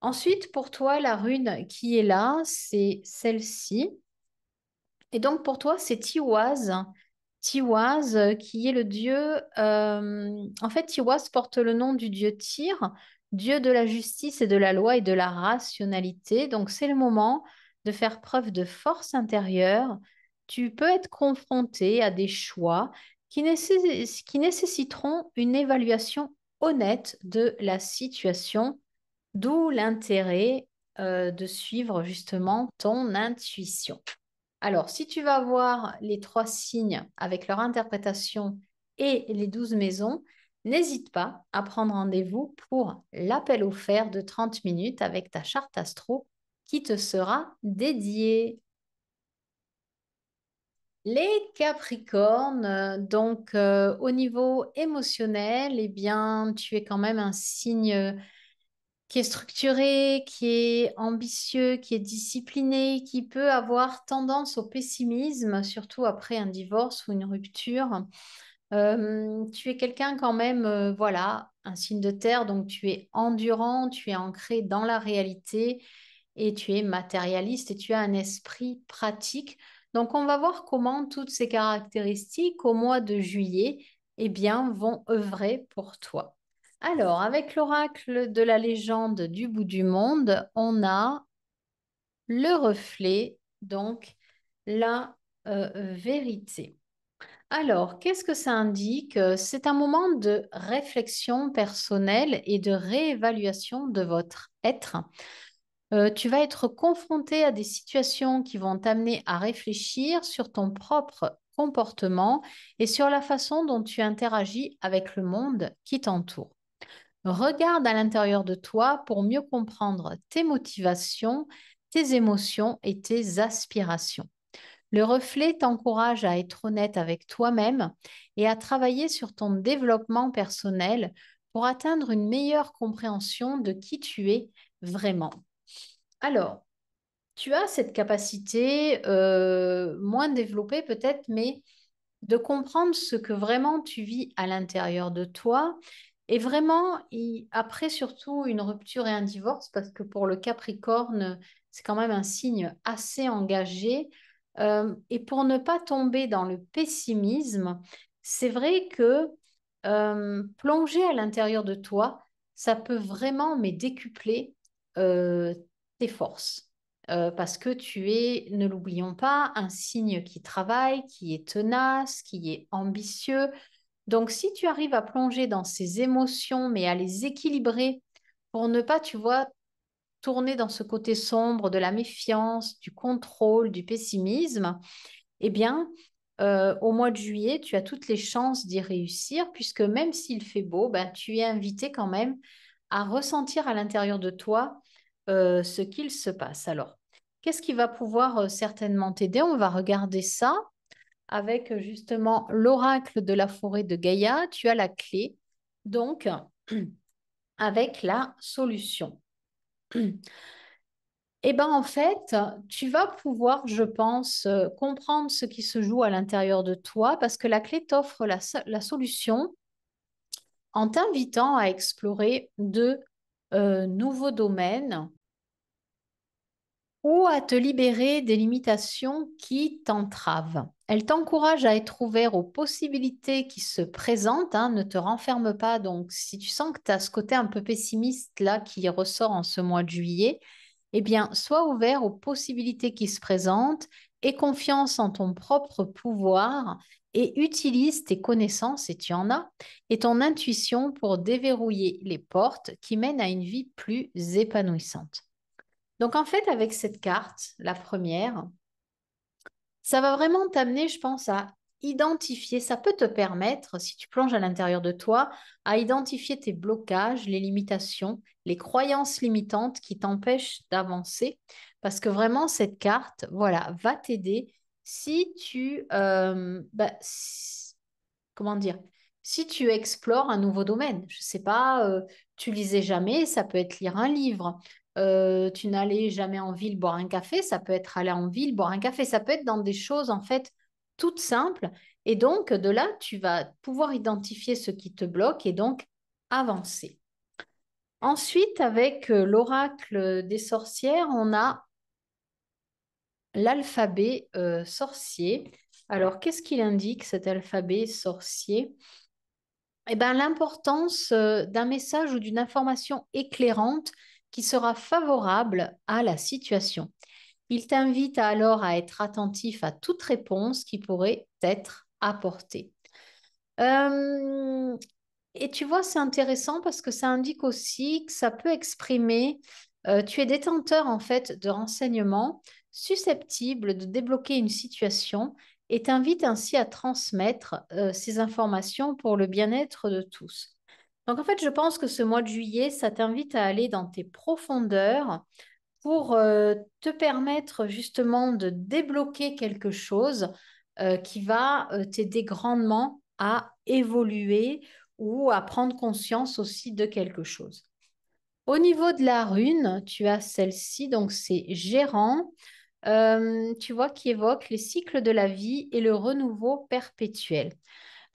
Ensuite, pour toi, la rune qui est là, c'est celle-ci. Et donc pour toi, c'est Tiwaz, Tiwaz euh, qui est le dieu. Euh, en fait, Tiwaz porte le nom du dieu Tyr, dieu de la justice et de la loi et de la rationalité. Donc c'est le moment de faire preuve de force intérieure. Tu peux être confronté à des choix qui, nécessiteront une évaluation honnête de la situation, d'où l'intérêt euh, de suivre justement ton intuition. Alors, si tu vas voir les trois signes avec leur interprétation et les douze maisons, n'hésite pas à prendre rendez-vous pour l'appel offert de 30 minutes avec ta charte astro qui te sera dédiée. Les Capricornes, donc euh, au niveau émotionnel, eh bien, tu es quand même un signe qui est structuré, qui est ambitieux, qui est discipliné, qui peut avoir tendance au pessimisme, surtout après un divorce ou une rupture. tu es quelqu'un quand même, euh, voilà, un signe de terre, donc tu es endurant, tu es ancré dans la réalité et tu es matérialiste et tu as un esprit pratique. Donc on va voir comment toutes ces caractéristiques au mois de juillet eh bien, vont œuvrer pour toi. Alors, avec l'oracle de la légende du bout du monde, on a le reflet, donc la euh, vérité. Alors, qu'est-ce que ça indique euh, C'est un moment de réflexion personnelle et de réévaluation de votre être. Euh, tu vas être confronté à des situations qui vont t'amener à réfléchir sur ton propre comportement et sur la façon dont tu interagis avec le monde qui t'entoure. Regarde à l'intérieur de toi pour mieux comprendre tes motivations, tes émotions et tes aspirations. Le reflet t'encourage à être honnête avec toi-même et à travailler sur ton développement personnel pour atteindre une meilleure compréhension de qui tu es vraiment. Alors, tu as cette capacité euh, moins développée peut-être, mais de comprendre ce que vraiment tu vis à l'intérieur de toi, et vraiment, après surtout une rupture et un divorce, parce que pour le Capricorne, c'est quand même un signe assez engagé. Euh, et pour ne pas tomber dans le pessimisme, c'est vrai que euh, plonger à l'intérieur de toi, ça peut vraiment mais décupler euh, tes forces. parce que tu es, ne l'oublions pas, un signe qui travaille, qui est tenace, qui est ambitieux, donc, si tu arrives à plonger dans ces émotions, mais à les équilibrer pour ne pas, tu vois, tourner dans ce côté sombre de la méfiance, du contrôle, du pessimisme, eh bien, euh, au mois de juillet, tu as toutes les chances d'y réussir, puisque même s'il fait beau, ben, tu es invité quand même à ressentir à l'intérieur de toi euh, ce qu'il se passe. Alors, qu'est-ce qui va pouvoir euh, certainement t'aider On va regarder ça avec euh, justement l'oracle de la forêt de Gaïa, tu as la clé, donc *clears throat* avec la solution. et *clears throat* eh bien, en fait, tu vas pouvoir, je pense, euh, comprendre ce qui se joue à l'intérieur de toi parce que la clé t'offre la, solution en t'invitant à explorer de euh, nouveaux domaines ou à te libérer des limitations qui t'entravent. Elle t'encourage à être ouvert aux possibilités qui se présentent, hein, ne te renferme pas. Donc, si tu sens que tu as ce côté un peu pessimiste là qui ressort en ce mois de juillet, eh bien, sois ouvert aux possibilités qui se présentent, aie confiance en ton propre pouvoir et utilise tes connaissances, si tu en as, et ton intuition pour déverrouiller les portes qui mènent à une vie plus épanouissante. Donc en fait, avec cette carte, la première, ça va vraiment t'amener, je pense, à identifier, ça peut te permettre, si tu plonges à l'intérieur de toi, à identifier tes blocages, les limitations, les croyances limitantes qui t'empêchent d'avancer. Parce que vraiment, cette carte, voilà, va t'aider si tu... Euh, bah, comment dire si tu explores un nouveau domaine, je ne sais pas, euh, tu lisais jamais, ça peut être lire un livre, euh, tu n'allais jamais en ville boire un café, ça peut être aller en ville boire un café, ça peut être dans des choses en fait toutes simples. Et donc de là, tu vas pouvoir identifier ce qui te bloque et donc avancer. Ensuite, avec euh, l'oracle des sorcières, on a l'alphabet euh, sorcier. Alors, qu'est-ce qu'il indique cet alphabet sorcier eh bien, L'importance d'un message ou d'une information éclairante qui sera favorable à la situation. Il t'invite alors à être attentif à toute réponse qui pourrait être apportée. Euh, et tu vois, c'est intéressant parce que ça indique aussi que ça peut exprimer, euh, tu es détenteur en fait de renseignements susceptibles de débloquer une situation et t'invite ainsi à transmettre euh, ces informations pour le bien-être de tous. Donc en fait, je pense que ce mois de juillet, ça t'invite à aller dans tes profondeurs pour euh, te permettre justement de débloquer quelque chose euh, qui va euh, t'aider grandement à évoluer ou à prendre conscience aussi de quelque chose. Au niveau de la rune, tu as celle-ci, donc c'est gérant, tu vois, qui évoque les cycles de la vie et le renouveau perpétuel.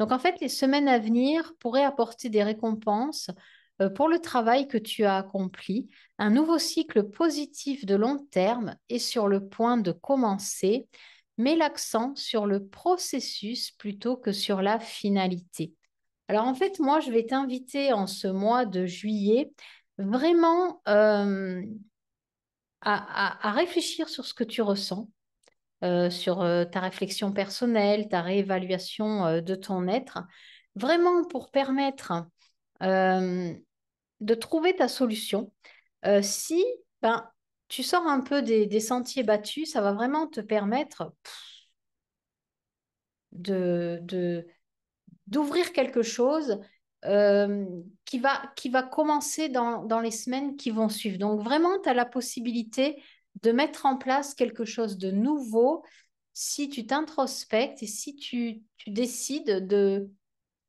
Donc en fait, les semaines à venir pourraient apporter des récompenses euh, pour le travail que tu as accompli. Un nouveau cycle positif de long terme est sur le point de commencer. mais l'accent sur le processus plutôt que sur la finalité. Alors en fait, moi, je vais t'inviter en ce mois de juillet vraiment euh, à réfléchir sur ce que tu ressens, euh, sur euh, ta réflexion personnelle, ta réévaluation euh, de ton être, vraiment pour permettre de trouver ta solution. si ben, tu sors un peu des, sentiers battus, ça va vraiment te permettre de, d'ouvrir quelque chose qui, va, qui va commencer dans, dans, les semaines qui vont suivre. Donc vraiment, tu as la possibilité de mettre en place quelque chose de nouveau si tu t'introspectes et si tu, décides de,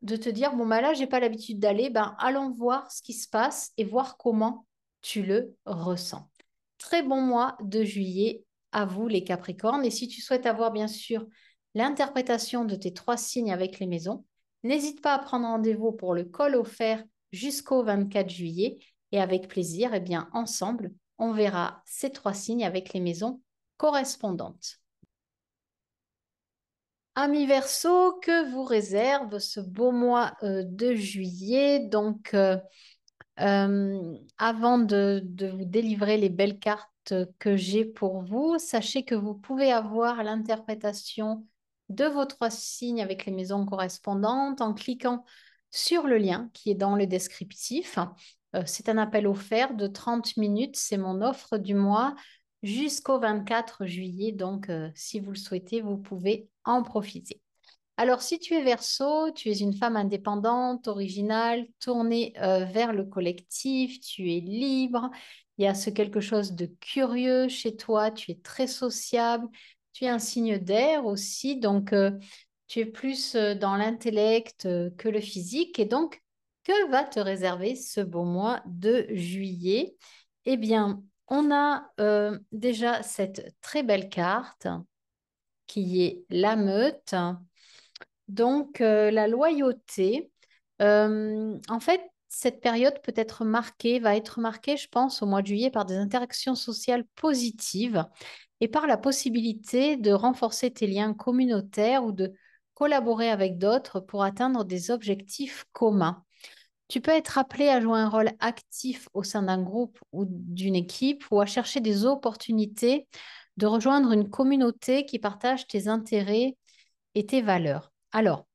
te dire bon ben là n'ai pas l'habitude d'aller ben allons voir ce qui se passe et voir comment tu le ressens. Très bon mois de juillet à vous les Capricornes et si tu souhaites avoir bien sûr l'interprétation de tes trois signes avec les maisons, n'hésite pas à prendre rendez-vous pour le col offert jusqu'au 24 juillet et avec plaisir eh bien ensemble on verra ces trois signes avec les maisons correspondantes. Amis Verseau, que vous réserve ce beau mois euh, de juillet Donc, euh, euh, avant de, vous délivrer les belles cartes que j'ai pour vous, sachez que vous pouvez avoir l'interprétation de vos trois signes avec les maisons correspondantes en cliquant sur le lien qui est dans le descriptif. Euh, c'est un appel offert de 30 minutes, c'est mon offre du mois jusqu'au 24 juillet. Donc, euh, si vous le souhaitez, vous pouvez en profiter. Alors, si tu es verso, tu es une femme indépendante, originale, tournée euh, vers le collectif, tu es libre, il y a ce quelque chose de curieux chez toi, tu es très sociable, tu es un signe d'air aussi, donc tu es plus dans l'intellect que le physique et donc que va te réserver ce beau mois de juillet Eh bien, on a euh, déjà cette très belle carte qui est la meute. Donc, euh, la loyauté. Euh, en fait, cette période peut être marquée, va être marquée, je pense, au mois de juillet par des interactions sociales positives et par la possibilité de renforcer tes liens communautaires ou de collaborer avec d'autres pour atteindre des objectifs communs. Tu peux être appelé à jouer un rôle actif au sein d'un groupe ou d'une équipe ou à chercher des opportunités de rejoindre une communauté qui partage tes intérêts et tes valeurs. Alors,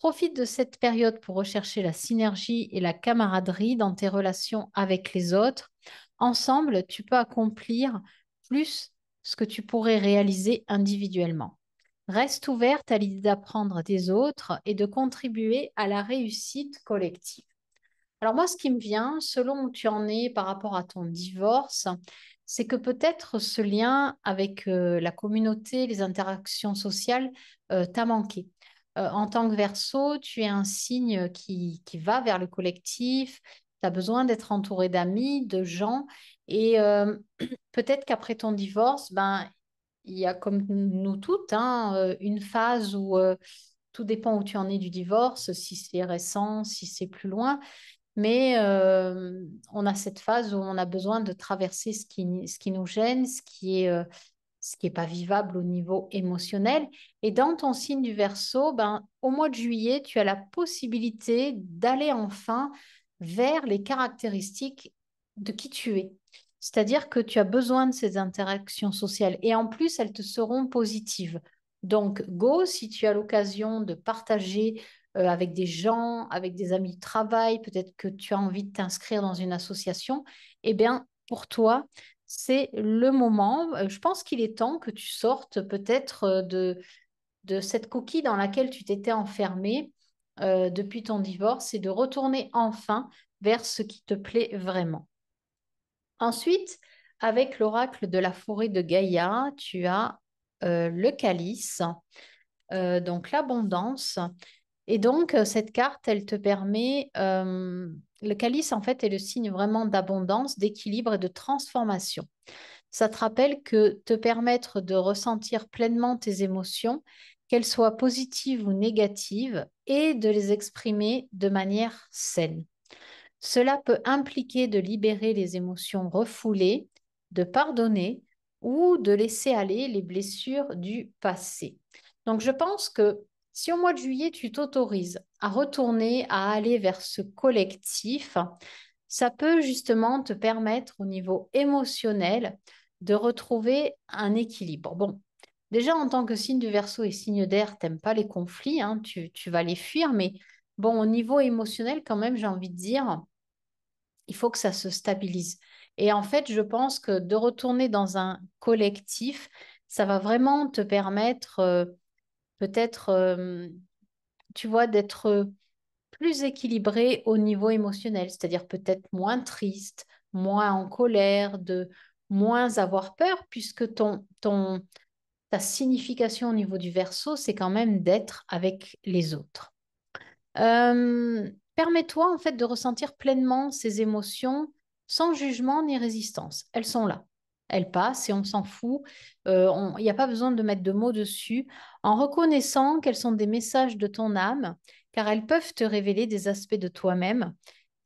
profite de cette période pour rechercher la synergie et la camaraderie dans tes relations avec les autres. Ensemble, tu peux accomplir plus ce que tu pourrais réaliser individuellement. Reste ouverte à l'idée d'apprendre des autres et de contribuer à la réussite collective. Alors moi, ce qui me vient, selon où tu en es par rapport à ton divorce, c'est que peut-être ce lien avec euh, la communauté, les interactions sociales, euh, t'a manqué. Euh, en tant que verso, tu es un signe qui, va vers le collectif, tu as besoin d'être entouré d'amis, de gens, et *clears throat* peut-être qu'après ton divorce, ben, il y a comme nous toutes hein, une phase où tout dépend où tu en es du divorce, si c'est récent, si c'est plus loin, mais euh, on a cette phase où on a besoin de traverser ce qui, nous gêne, ce qui n'est euh, pas vivable au niveau émotionnel. Et dans ton signe du verso, ben, au mois de juillet, tu as la possibilité d'aller enfin vers les caractéristiques de qui tu es. C'est-à-dire que tu as besoin de ces interactions sociales et en plus, elles te seront positives. Donc, go, si tu as l'occasion de partager euh, avec des gens, avec des amis de travail, peut-être que tu as envie de t'inscrire dans une association, eh bien, pour toi, c'est le moment. Euh, je pense qu'il est temps que tu sortes peut-être euh, de, de cette coquille dans laquelle tu t'étais enfermée depuis ton divorce et de retourner enfin vers ce qui te plaît vraiment. Ensuite, avec l'oracle de la forêt de Gaïa, tu as le calice, donc l'abondance. Et donc, euh, cette carte, elle te permet, euh, le calice, en fait, est le signe vraiment d'abondance, d'équilibre et de transformation. Ça te rappelle que te permettre de ressentir pleinement tes émotions, qu'elles soient positives ou négatives, et de les exprimer de manière saine. Cela peut impliquer de libérer les émotions refoulées, de pardonner ou de laisser aller les blessures du passé. Donc je pense que si au mois de juillet, tu t'autorises à retourner, à aller vers ce collectif, ça peut justement te permettre au niveau émotionnel de retrouver un équilibre. Bon, déjà en tant que signe du verso et signe d'air, n'aimes pas les conflits, hein, tu, vas les fuir, mais bon, au niveau émotionnel, quand même, j'ai envie de dire, il faut que ça se stabilise. Et en fait, je pense que de retourner dans un collectif, ça va vraiment te permettre... Euh, peut-être, euh, tu vois, d'être plus équilibré au niveau émotionnel, c'est-à-dire peut-être moins triste, moins en colère, de moins avoir peur, puisque ton, ton, ta signification au niveau du verso, c'est quand même d'être avec les autres. Euh, permets-toi en fait de ressentir pleinement ces émotions sans jugement ni résistance. Elles sont là elle passe et on s'en fout. Il euh, n'y a pas besoin de mettre de mots dessus, en reconnaissant qu'elles sont des messages de ton âme, car elles peuvent te révéler des aspects de toi-même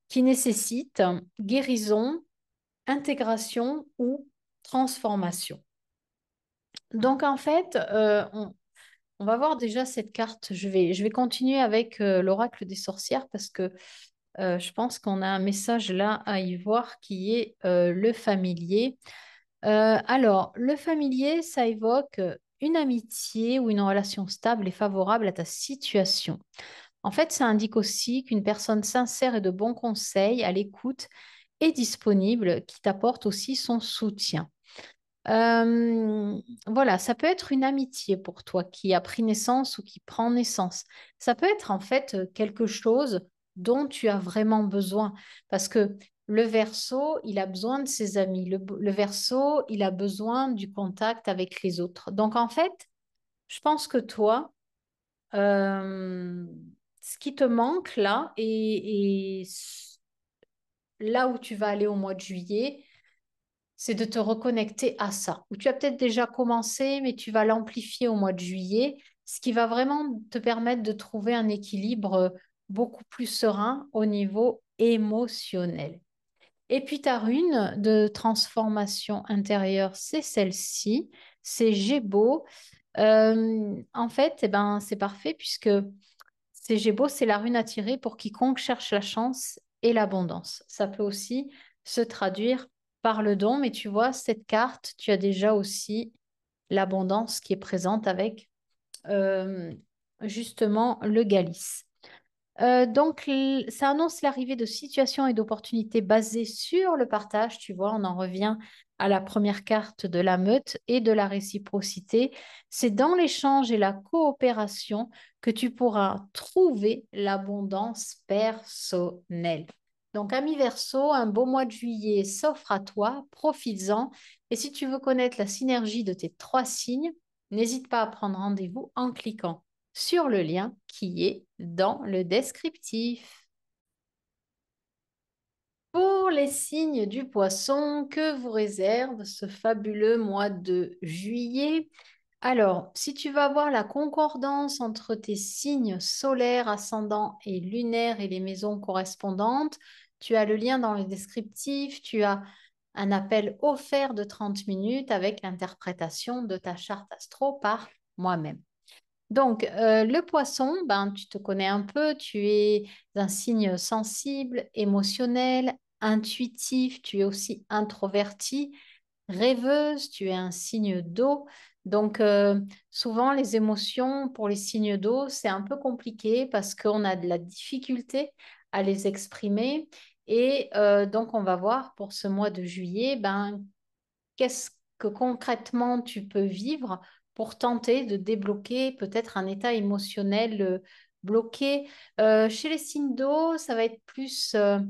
qui nécessitent guérison, intégration ou transformation. Donc en fait, euh, on, va voir déjà cette carte. Je vais, je vais continuer avec euh, l'oracle des sorcières parce que je pense qu'on a un message là à y voir qui est le familier. Euh, alors, le familier, ça évoque une amitié ou une relation stable et favorable à ta situation. En fait, ça indique aussi qu'une personne sincère et de bons conseils, à l'écoute et disponible, qui t'apporte aussi son soutien. Euh, voilà, ça peut être une amitié pour toi qui a pris naissance ou qui prend naissance. Ça peut être en fait quelque chose dont tu as vraiment besoin. Parce que le verso, il a besoin de ses amis. Le, Verseau, verso, il a besoin du contact avec les autres. Donc en fait, je pense que toi, euh, ce qui te manque là, et, là où tu vas aller au mois de juillet, c'est de te reconnecter à ça. Où tu as peut-être déjà commencé, mais tu vas l'amplifier au mois de juillet, ce qui va vraiment te permettre de trouver un équilibre beaucoup plus serein au niveau émotionnel. Et puis ta rune de transformation intérieure, c'est celle-ci, c'est Gébo. Euh, en fait, eh ben, c'est parfait puisque c'est c'est la rune attirée pour quiconque cherche la chance et l'abondance. Ça peut aussi se traduire par le don, mais tu vois, cette carte, tu as déjà aussi l'abondance qui est présente avec euh, justement le galice. Euh, donc, ça annonce l'arrivée de situations et d'opportunités basées sur le partage. Tu vois, on en revient à la première carte de la meute et de la réciprocité. C'est dans l'échange et la coopération que tu pourras trouver l'abondance personnelle. Donc, ami Verso, un beau mois de juillet s'offre à toi, profites-en. Et si tu veux connaître la synergie de tes trois signes, n'hésite pas à prendre rendez-vous en cliquant sur le lien qui est dans le descriptif. Pour les signes du poisson, que vous réserve ce fabuleux mois de juillet Alors, si tu vas voir la concordance entre tes signes solaires, ascendants et lunaires et les maisons correspondantes, tu as le lien dans le descriptif, tu as un appel offert de 30 minutes avec l'interprétation de ta charte astro par moi-même. Donc, euh, le poisson, ben, tu te connais un peu, tu es un signe sensible, émotionnel, intuitif, tu es aussi introverti, rêveuse, tu es un signe d'eau. Donc, euh, souvent, les émotions pour les signes d'eau, c'est un peu compliqué parce qu'on a de la difficulté à les exprimer. Et euh, donc, on va voir pour ce mois de juillet, ben, qu'est-ce que concrètement tu peux vivre pour tenter de débloquer peut-être un état émotionnel euh, bloqué. Euh, chez les signes ça va être plus, euh,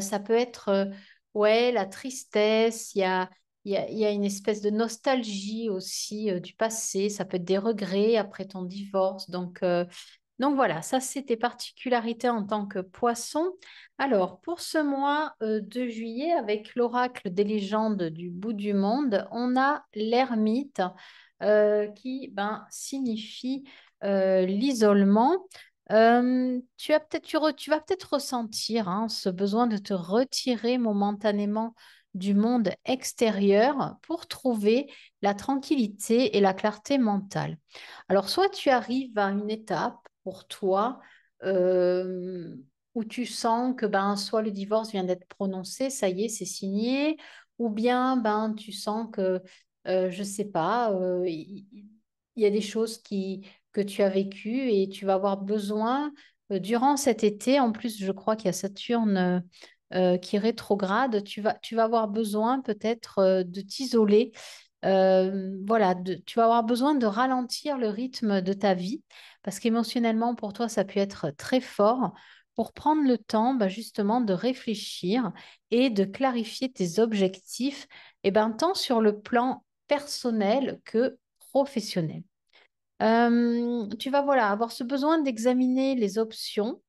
ça peut être ouais, la tristesse, il y a, y, y a, une espèce de nostalgie aussi du passé, ça peut être des regrets après ton divorce. Donc, donc voilà, ça c'est tes particularités en tant que poisson. Alors pour ce mois euh, de juillet, avec l'oracle des légendes du bout du monde, on a l'ermite euh, qui ben, signifie euh, l'isolement. tu, vas peut-être ressentir hein, ce besoin de te retirer momentanément du monde extérieur pour trouver la tranquillité et la clarté mentale. Alors, soit tu arrives à une étape pour toi euh, où tu sens que ben, soit le divorce vient d'être prononcé, ça y est, c'est signé, ou bien ben, tu sens que, euh, je sais pas, euh, il y, a des choses qui, que tu as vécu et tu vas avoir besoin, durant cet été, en plus je crois qu'il y a Saturne qui rétrograde, tu vas, tu vas avoir besoin peut-être de t'isoler voilà, tu vas avoir besoin de ralentir le rythme de ta vie parce qu'émotionnellement, pour toi, ça peut être très fort pour prendre le temps bah, justement de réfléchir et de clarifier tes objectifs, et eh ben, tant sur le plan personnel que professionnel. tu vas voilà avoir ce besoin d'examiner les options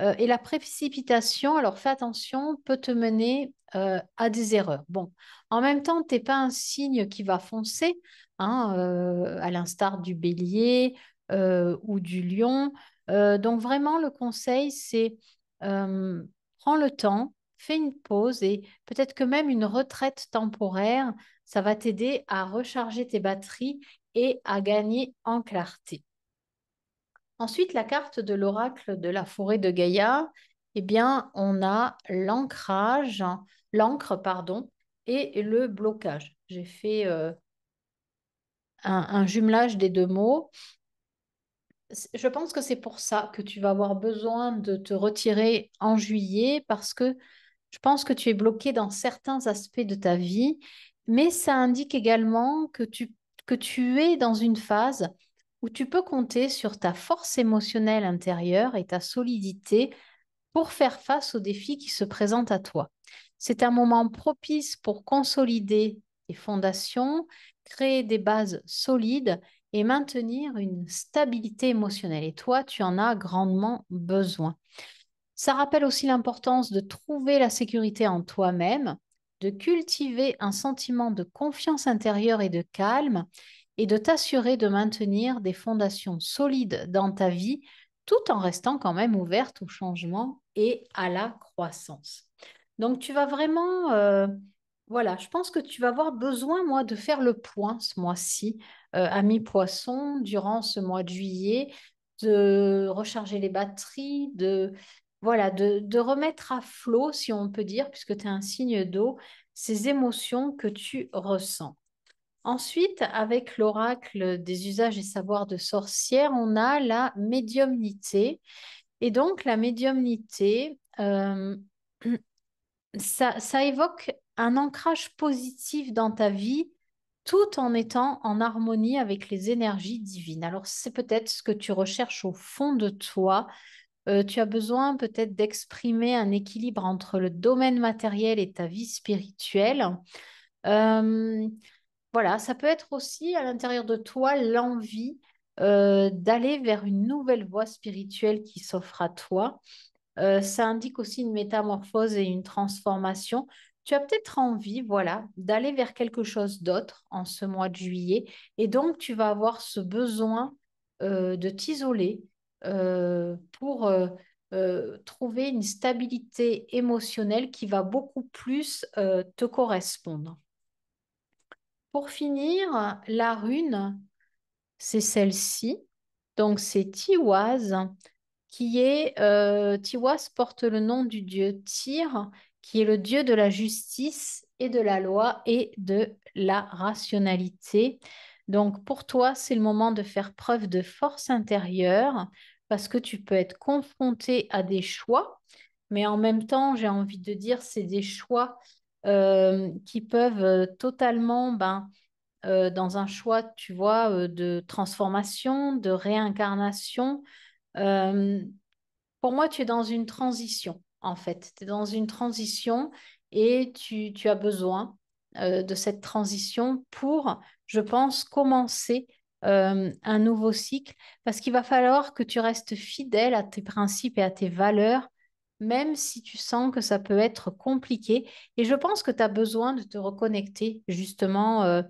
euh, et la précipitation, alors fais attention, peut te mener euh, à des erreurs. Bon, en même temps, tu n'es pas un signe qui va foncer, hein, euh, à l'instar du bélier ou du lion. donc vraiment, le conseil, c'est prends le temps, fais une pause et peut-être que même une retraite temporaire, ça va t'aider à recharger tes batteries et à gagner en clarté. Ensuite, la carte de l'oracle de la forêt de Gaïa, eh bien, on a l'ancrage, l'encre, pardon, et le blocage. J'ai fait euh, un, jumelage des deux mots. Je pense que c'est pour ça que tu vas avoir besoin de te retirer en juillet parce que je pense que tu es bloqué dans certains aspects de ta vie, mais ça indique également que tu, que tu es dans une phase où tu peux compter sur ta force émotionnelle intérieure et ta solidité pour faire face aux défis qui se présentent à toi. C'est un moment propice pour consolider tes fondations, créer des bases solides et maintenir une stabilité émotionnelle. Et toi, tu en as grandement besoin. Ça rappelle aussi l'importance de trouver la sécurité en toi-même, de cultiver un sentiment de confiance intérieure et de calme, et de t'assurer de maintenir des fondations solides dans ta vie tout en restant quand même ouverte au changement et à la croissance. Donc tu vas vraiment, euh, voilà, je pense que tu vas avoir besoin, moi, de faire le point ce mois-ci, euh, à ami poisson, durant ce mois de juillet, de recharger les batteries, de, voilà, de remettre à flot, si on peut dire, puisque tu es un signe d'eau, ces émotions que tu ressens. Ensuite, avec l'oracle des usages et savoirs de sorcière, on a la médiumnité. Et donc, la médiumnité, euh, *clears throat* ça, évoque un ancrage positif dans ta vie tout en étant en harmonie avec les énergies divines. Alors, c'est peut-être ce que tu recherches au fond de toi, euh, tu as besoin peut-être d'exprimer un équilibre entre le domaine matériel et ta vie spirituelle. Euh, voilà, ça peut être aussi à l'intérieur de toi l'envie euh, d'aller vers une nouvelle voie spirituelle qui s'offre à toi. Euh, ça indique aussi une métamorphose et une transformation. Tu as peut-être envie, voilà, d'aller vers quelque chose d'autre en ce mois de juillet, et donc tu vas avoir ce besoin euh, de t'isoler pour trouver une stabilité émotionnelle qui va beaucoup plus te correspondre. Pour finir, la rune, c'est celle-ci. Donc c'est Tiwaz, qui est... Euh, Tiwaz porte le nom du dieu Tyr, qui est le dieu de la justice et de la loi et de la rationalité. Donc pour toi, c'est le moment de faire preuve de force intérieure parce que tu peux être confronté à des choix, mais en même temps, j'ai envie de dire, c'est des choix euh, qui peuvent euh, totalement, ben, euh, dans un choix, tu vois, de transformation, de réincarnation, pour moi, tu es dans une transition, en fait. Tu es dans une transition et tu, tu as besoin de cette transition pour, je pense, commencer un nouveau cycle, parce qu'il va falloir que tu restes fidèle à tes principes et à tes valeurs même si tu sens que ça peut être compliqué. Et je pense que tu as besoin de te reconnecter justement euh,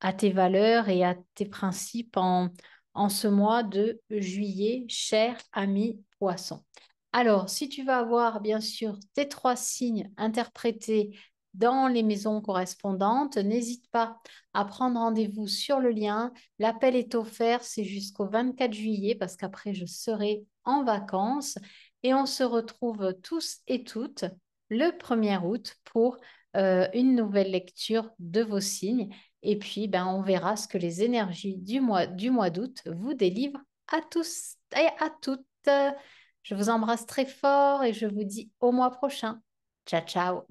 à tes valeurs et à tes principes en, en ce mois de juillet, cher ami poisson. Alors, si tu vas avoir bien sûr tes trois signes interprétés dans les maisons correspondantes. N'hésite pas à prendre rendez-vous sur le lien. L'appel est offert, c'est jusqu'au 24 juillet parce qu'après je serai en vacances et on se retrouve tous et toutes le 1er août pour euh, une nouvelle lecture de vos signes. Et puis, ben, on verra ce que les énergies du mois, du mois d'août vous délivrent à tous et à toutes. Je vous embrasse très fort et je vous dis au mois prochain. Ciao, ciao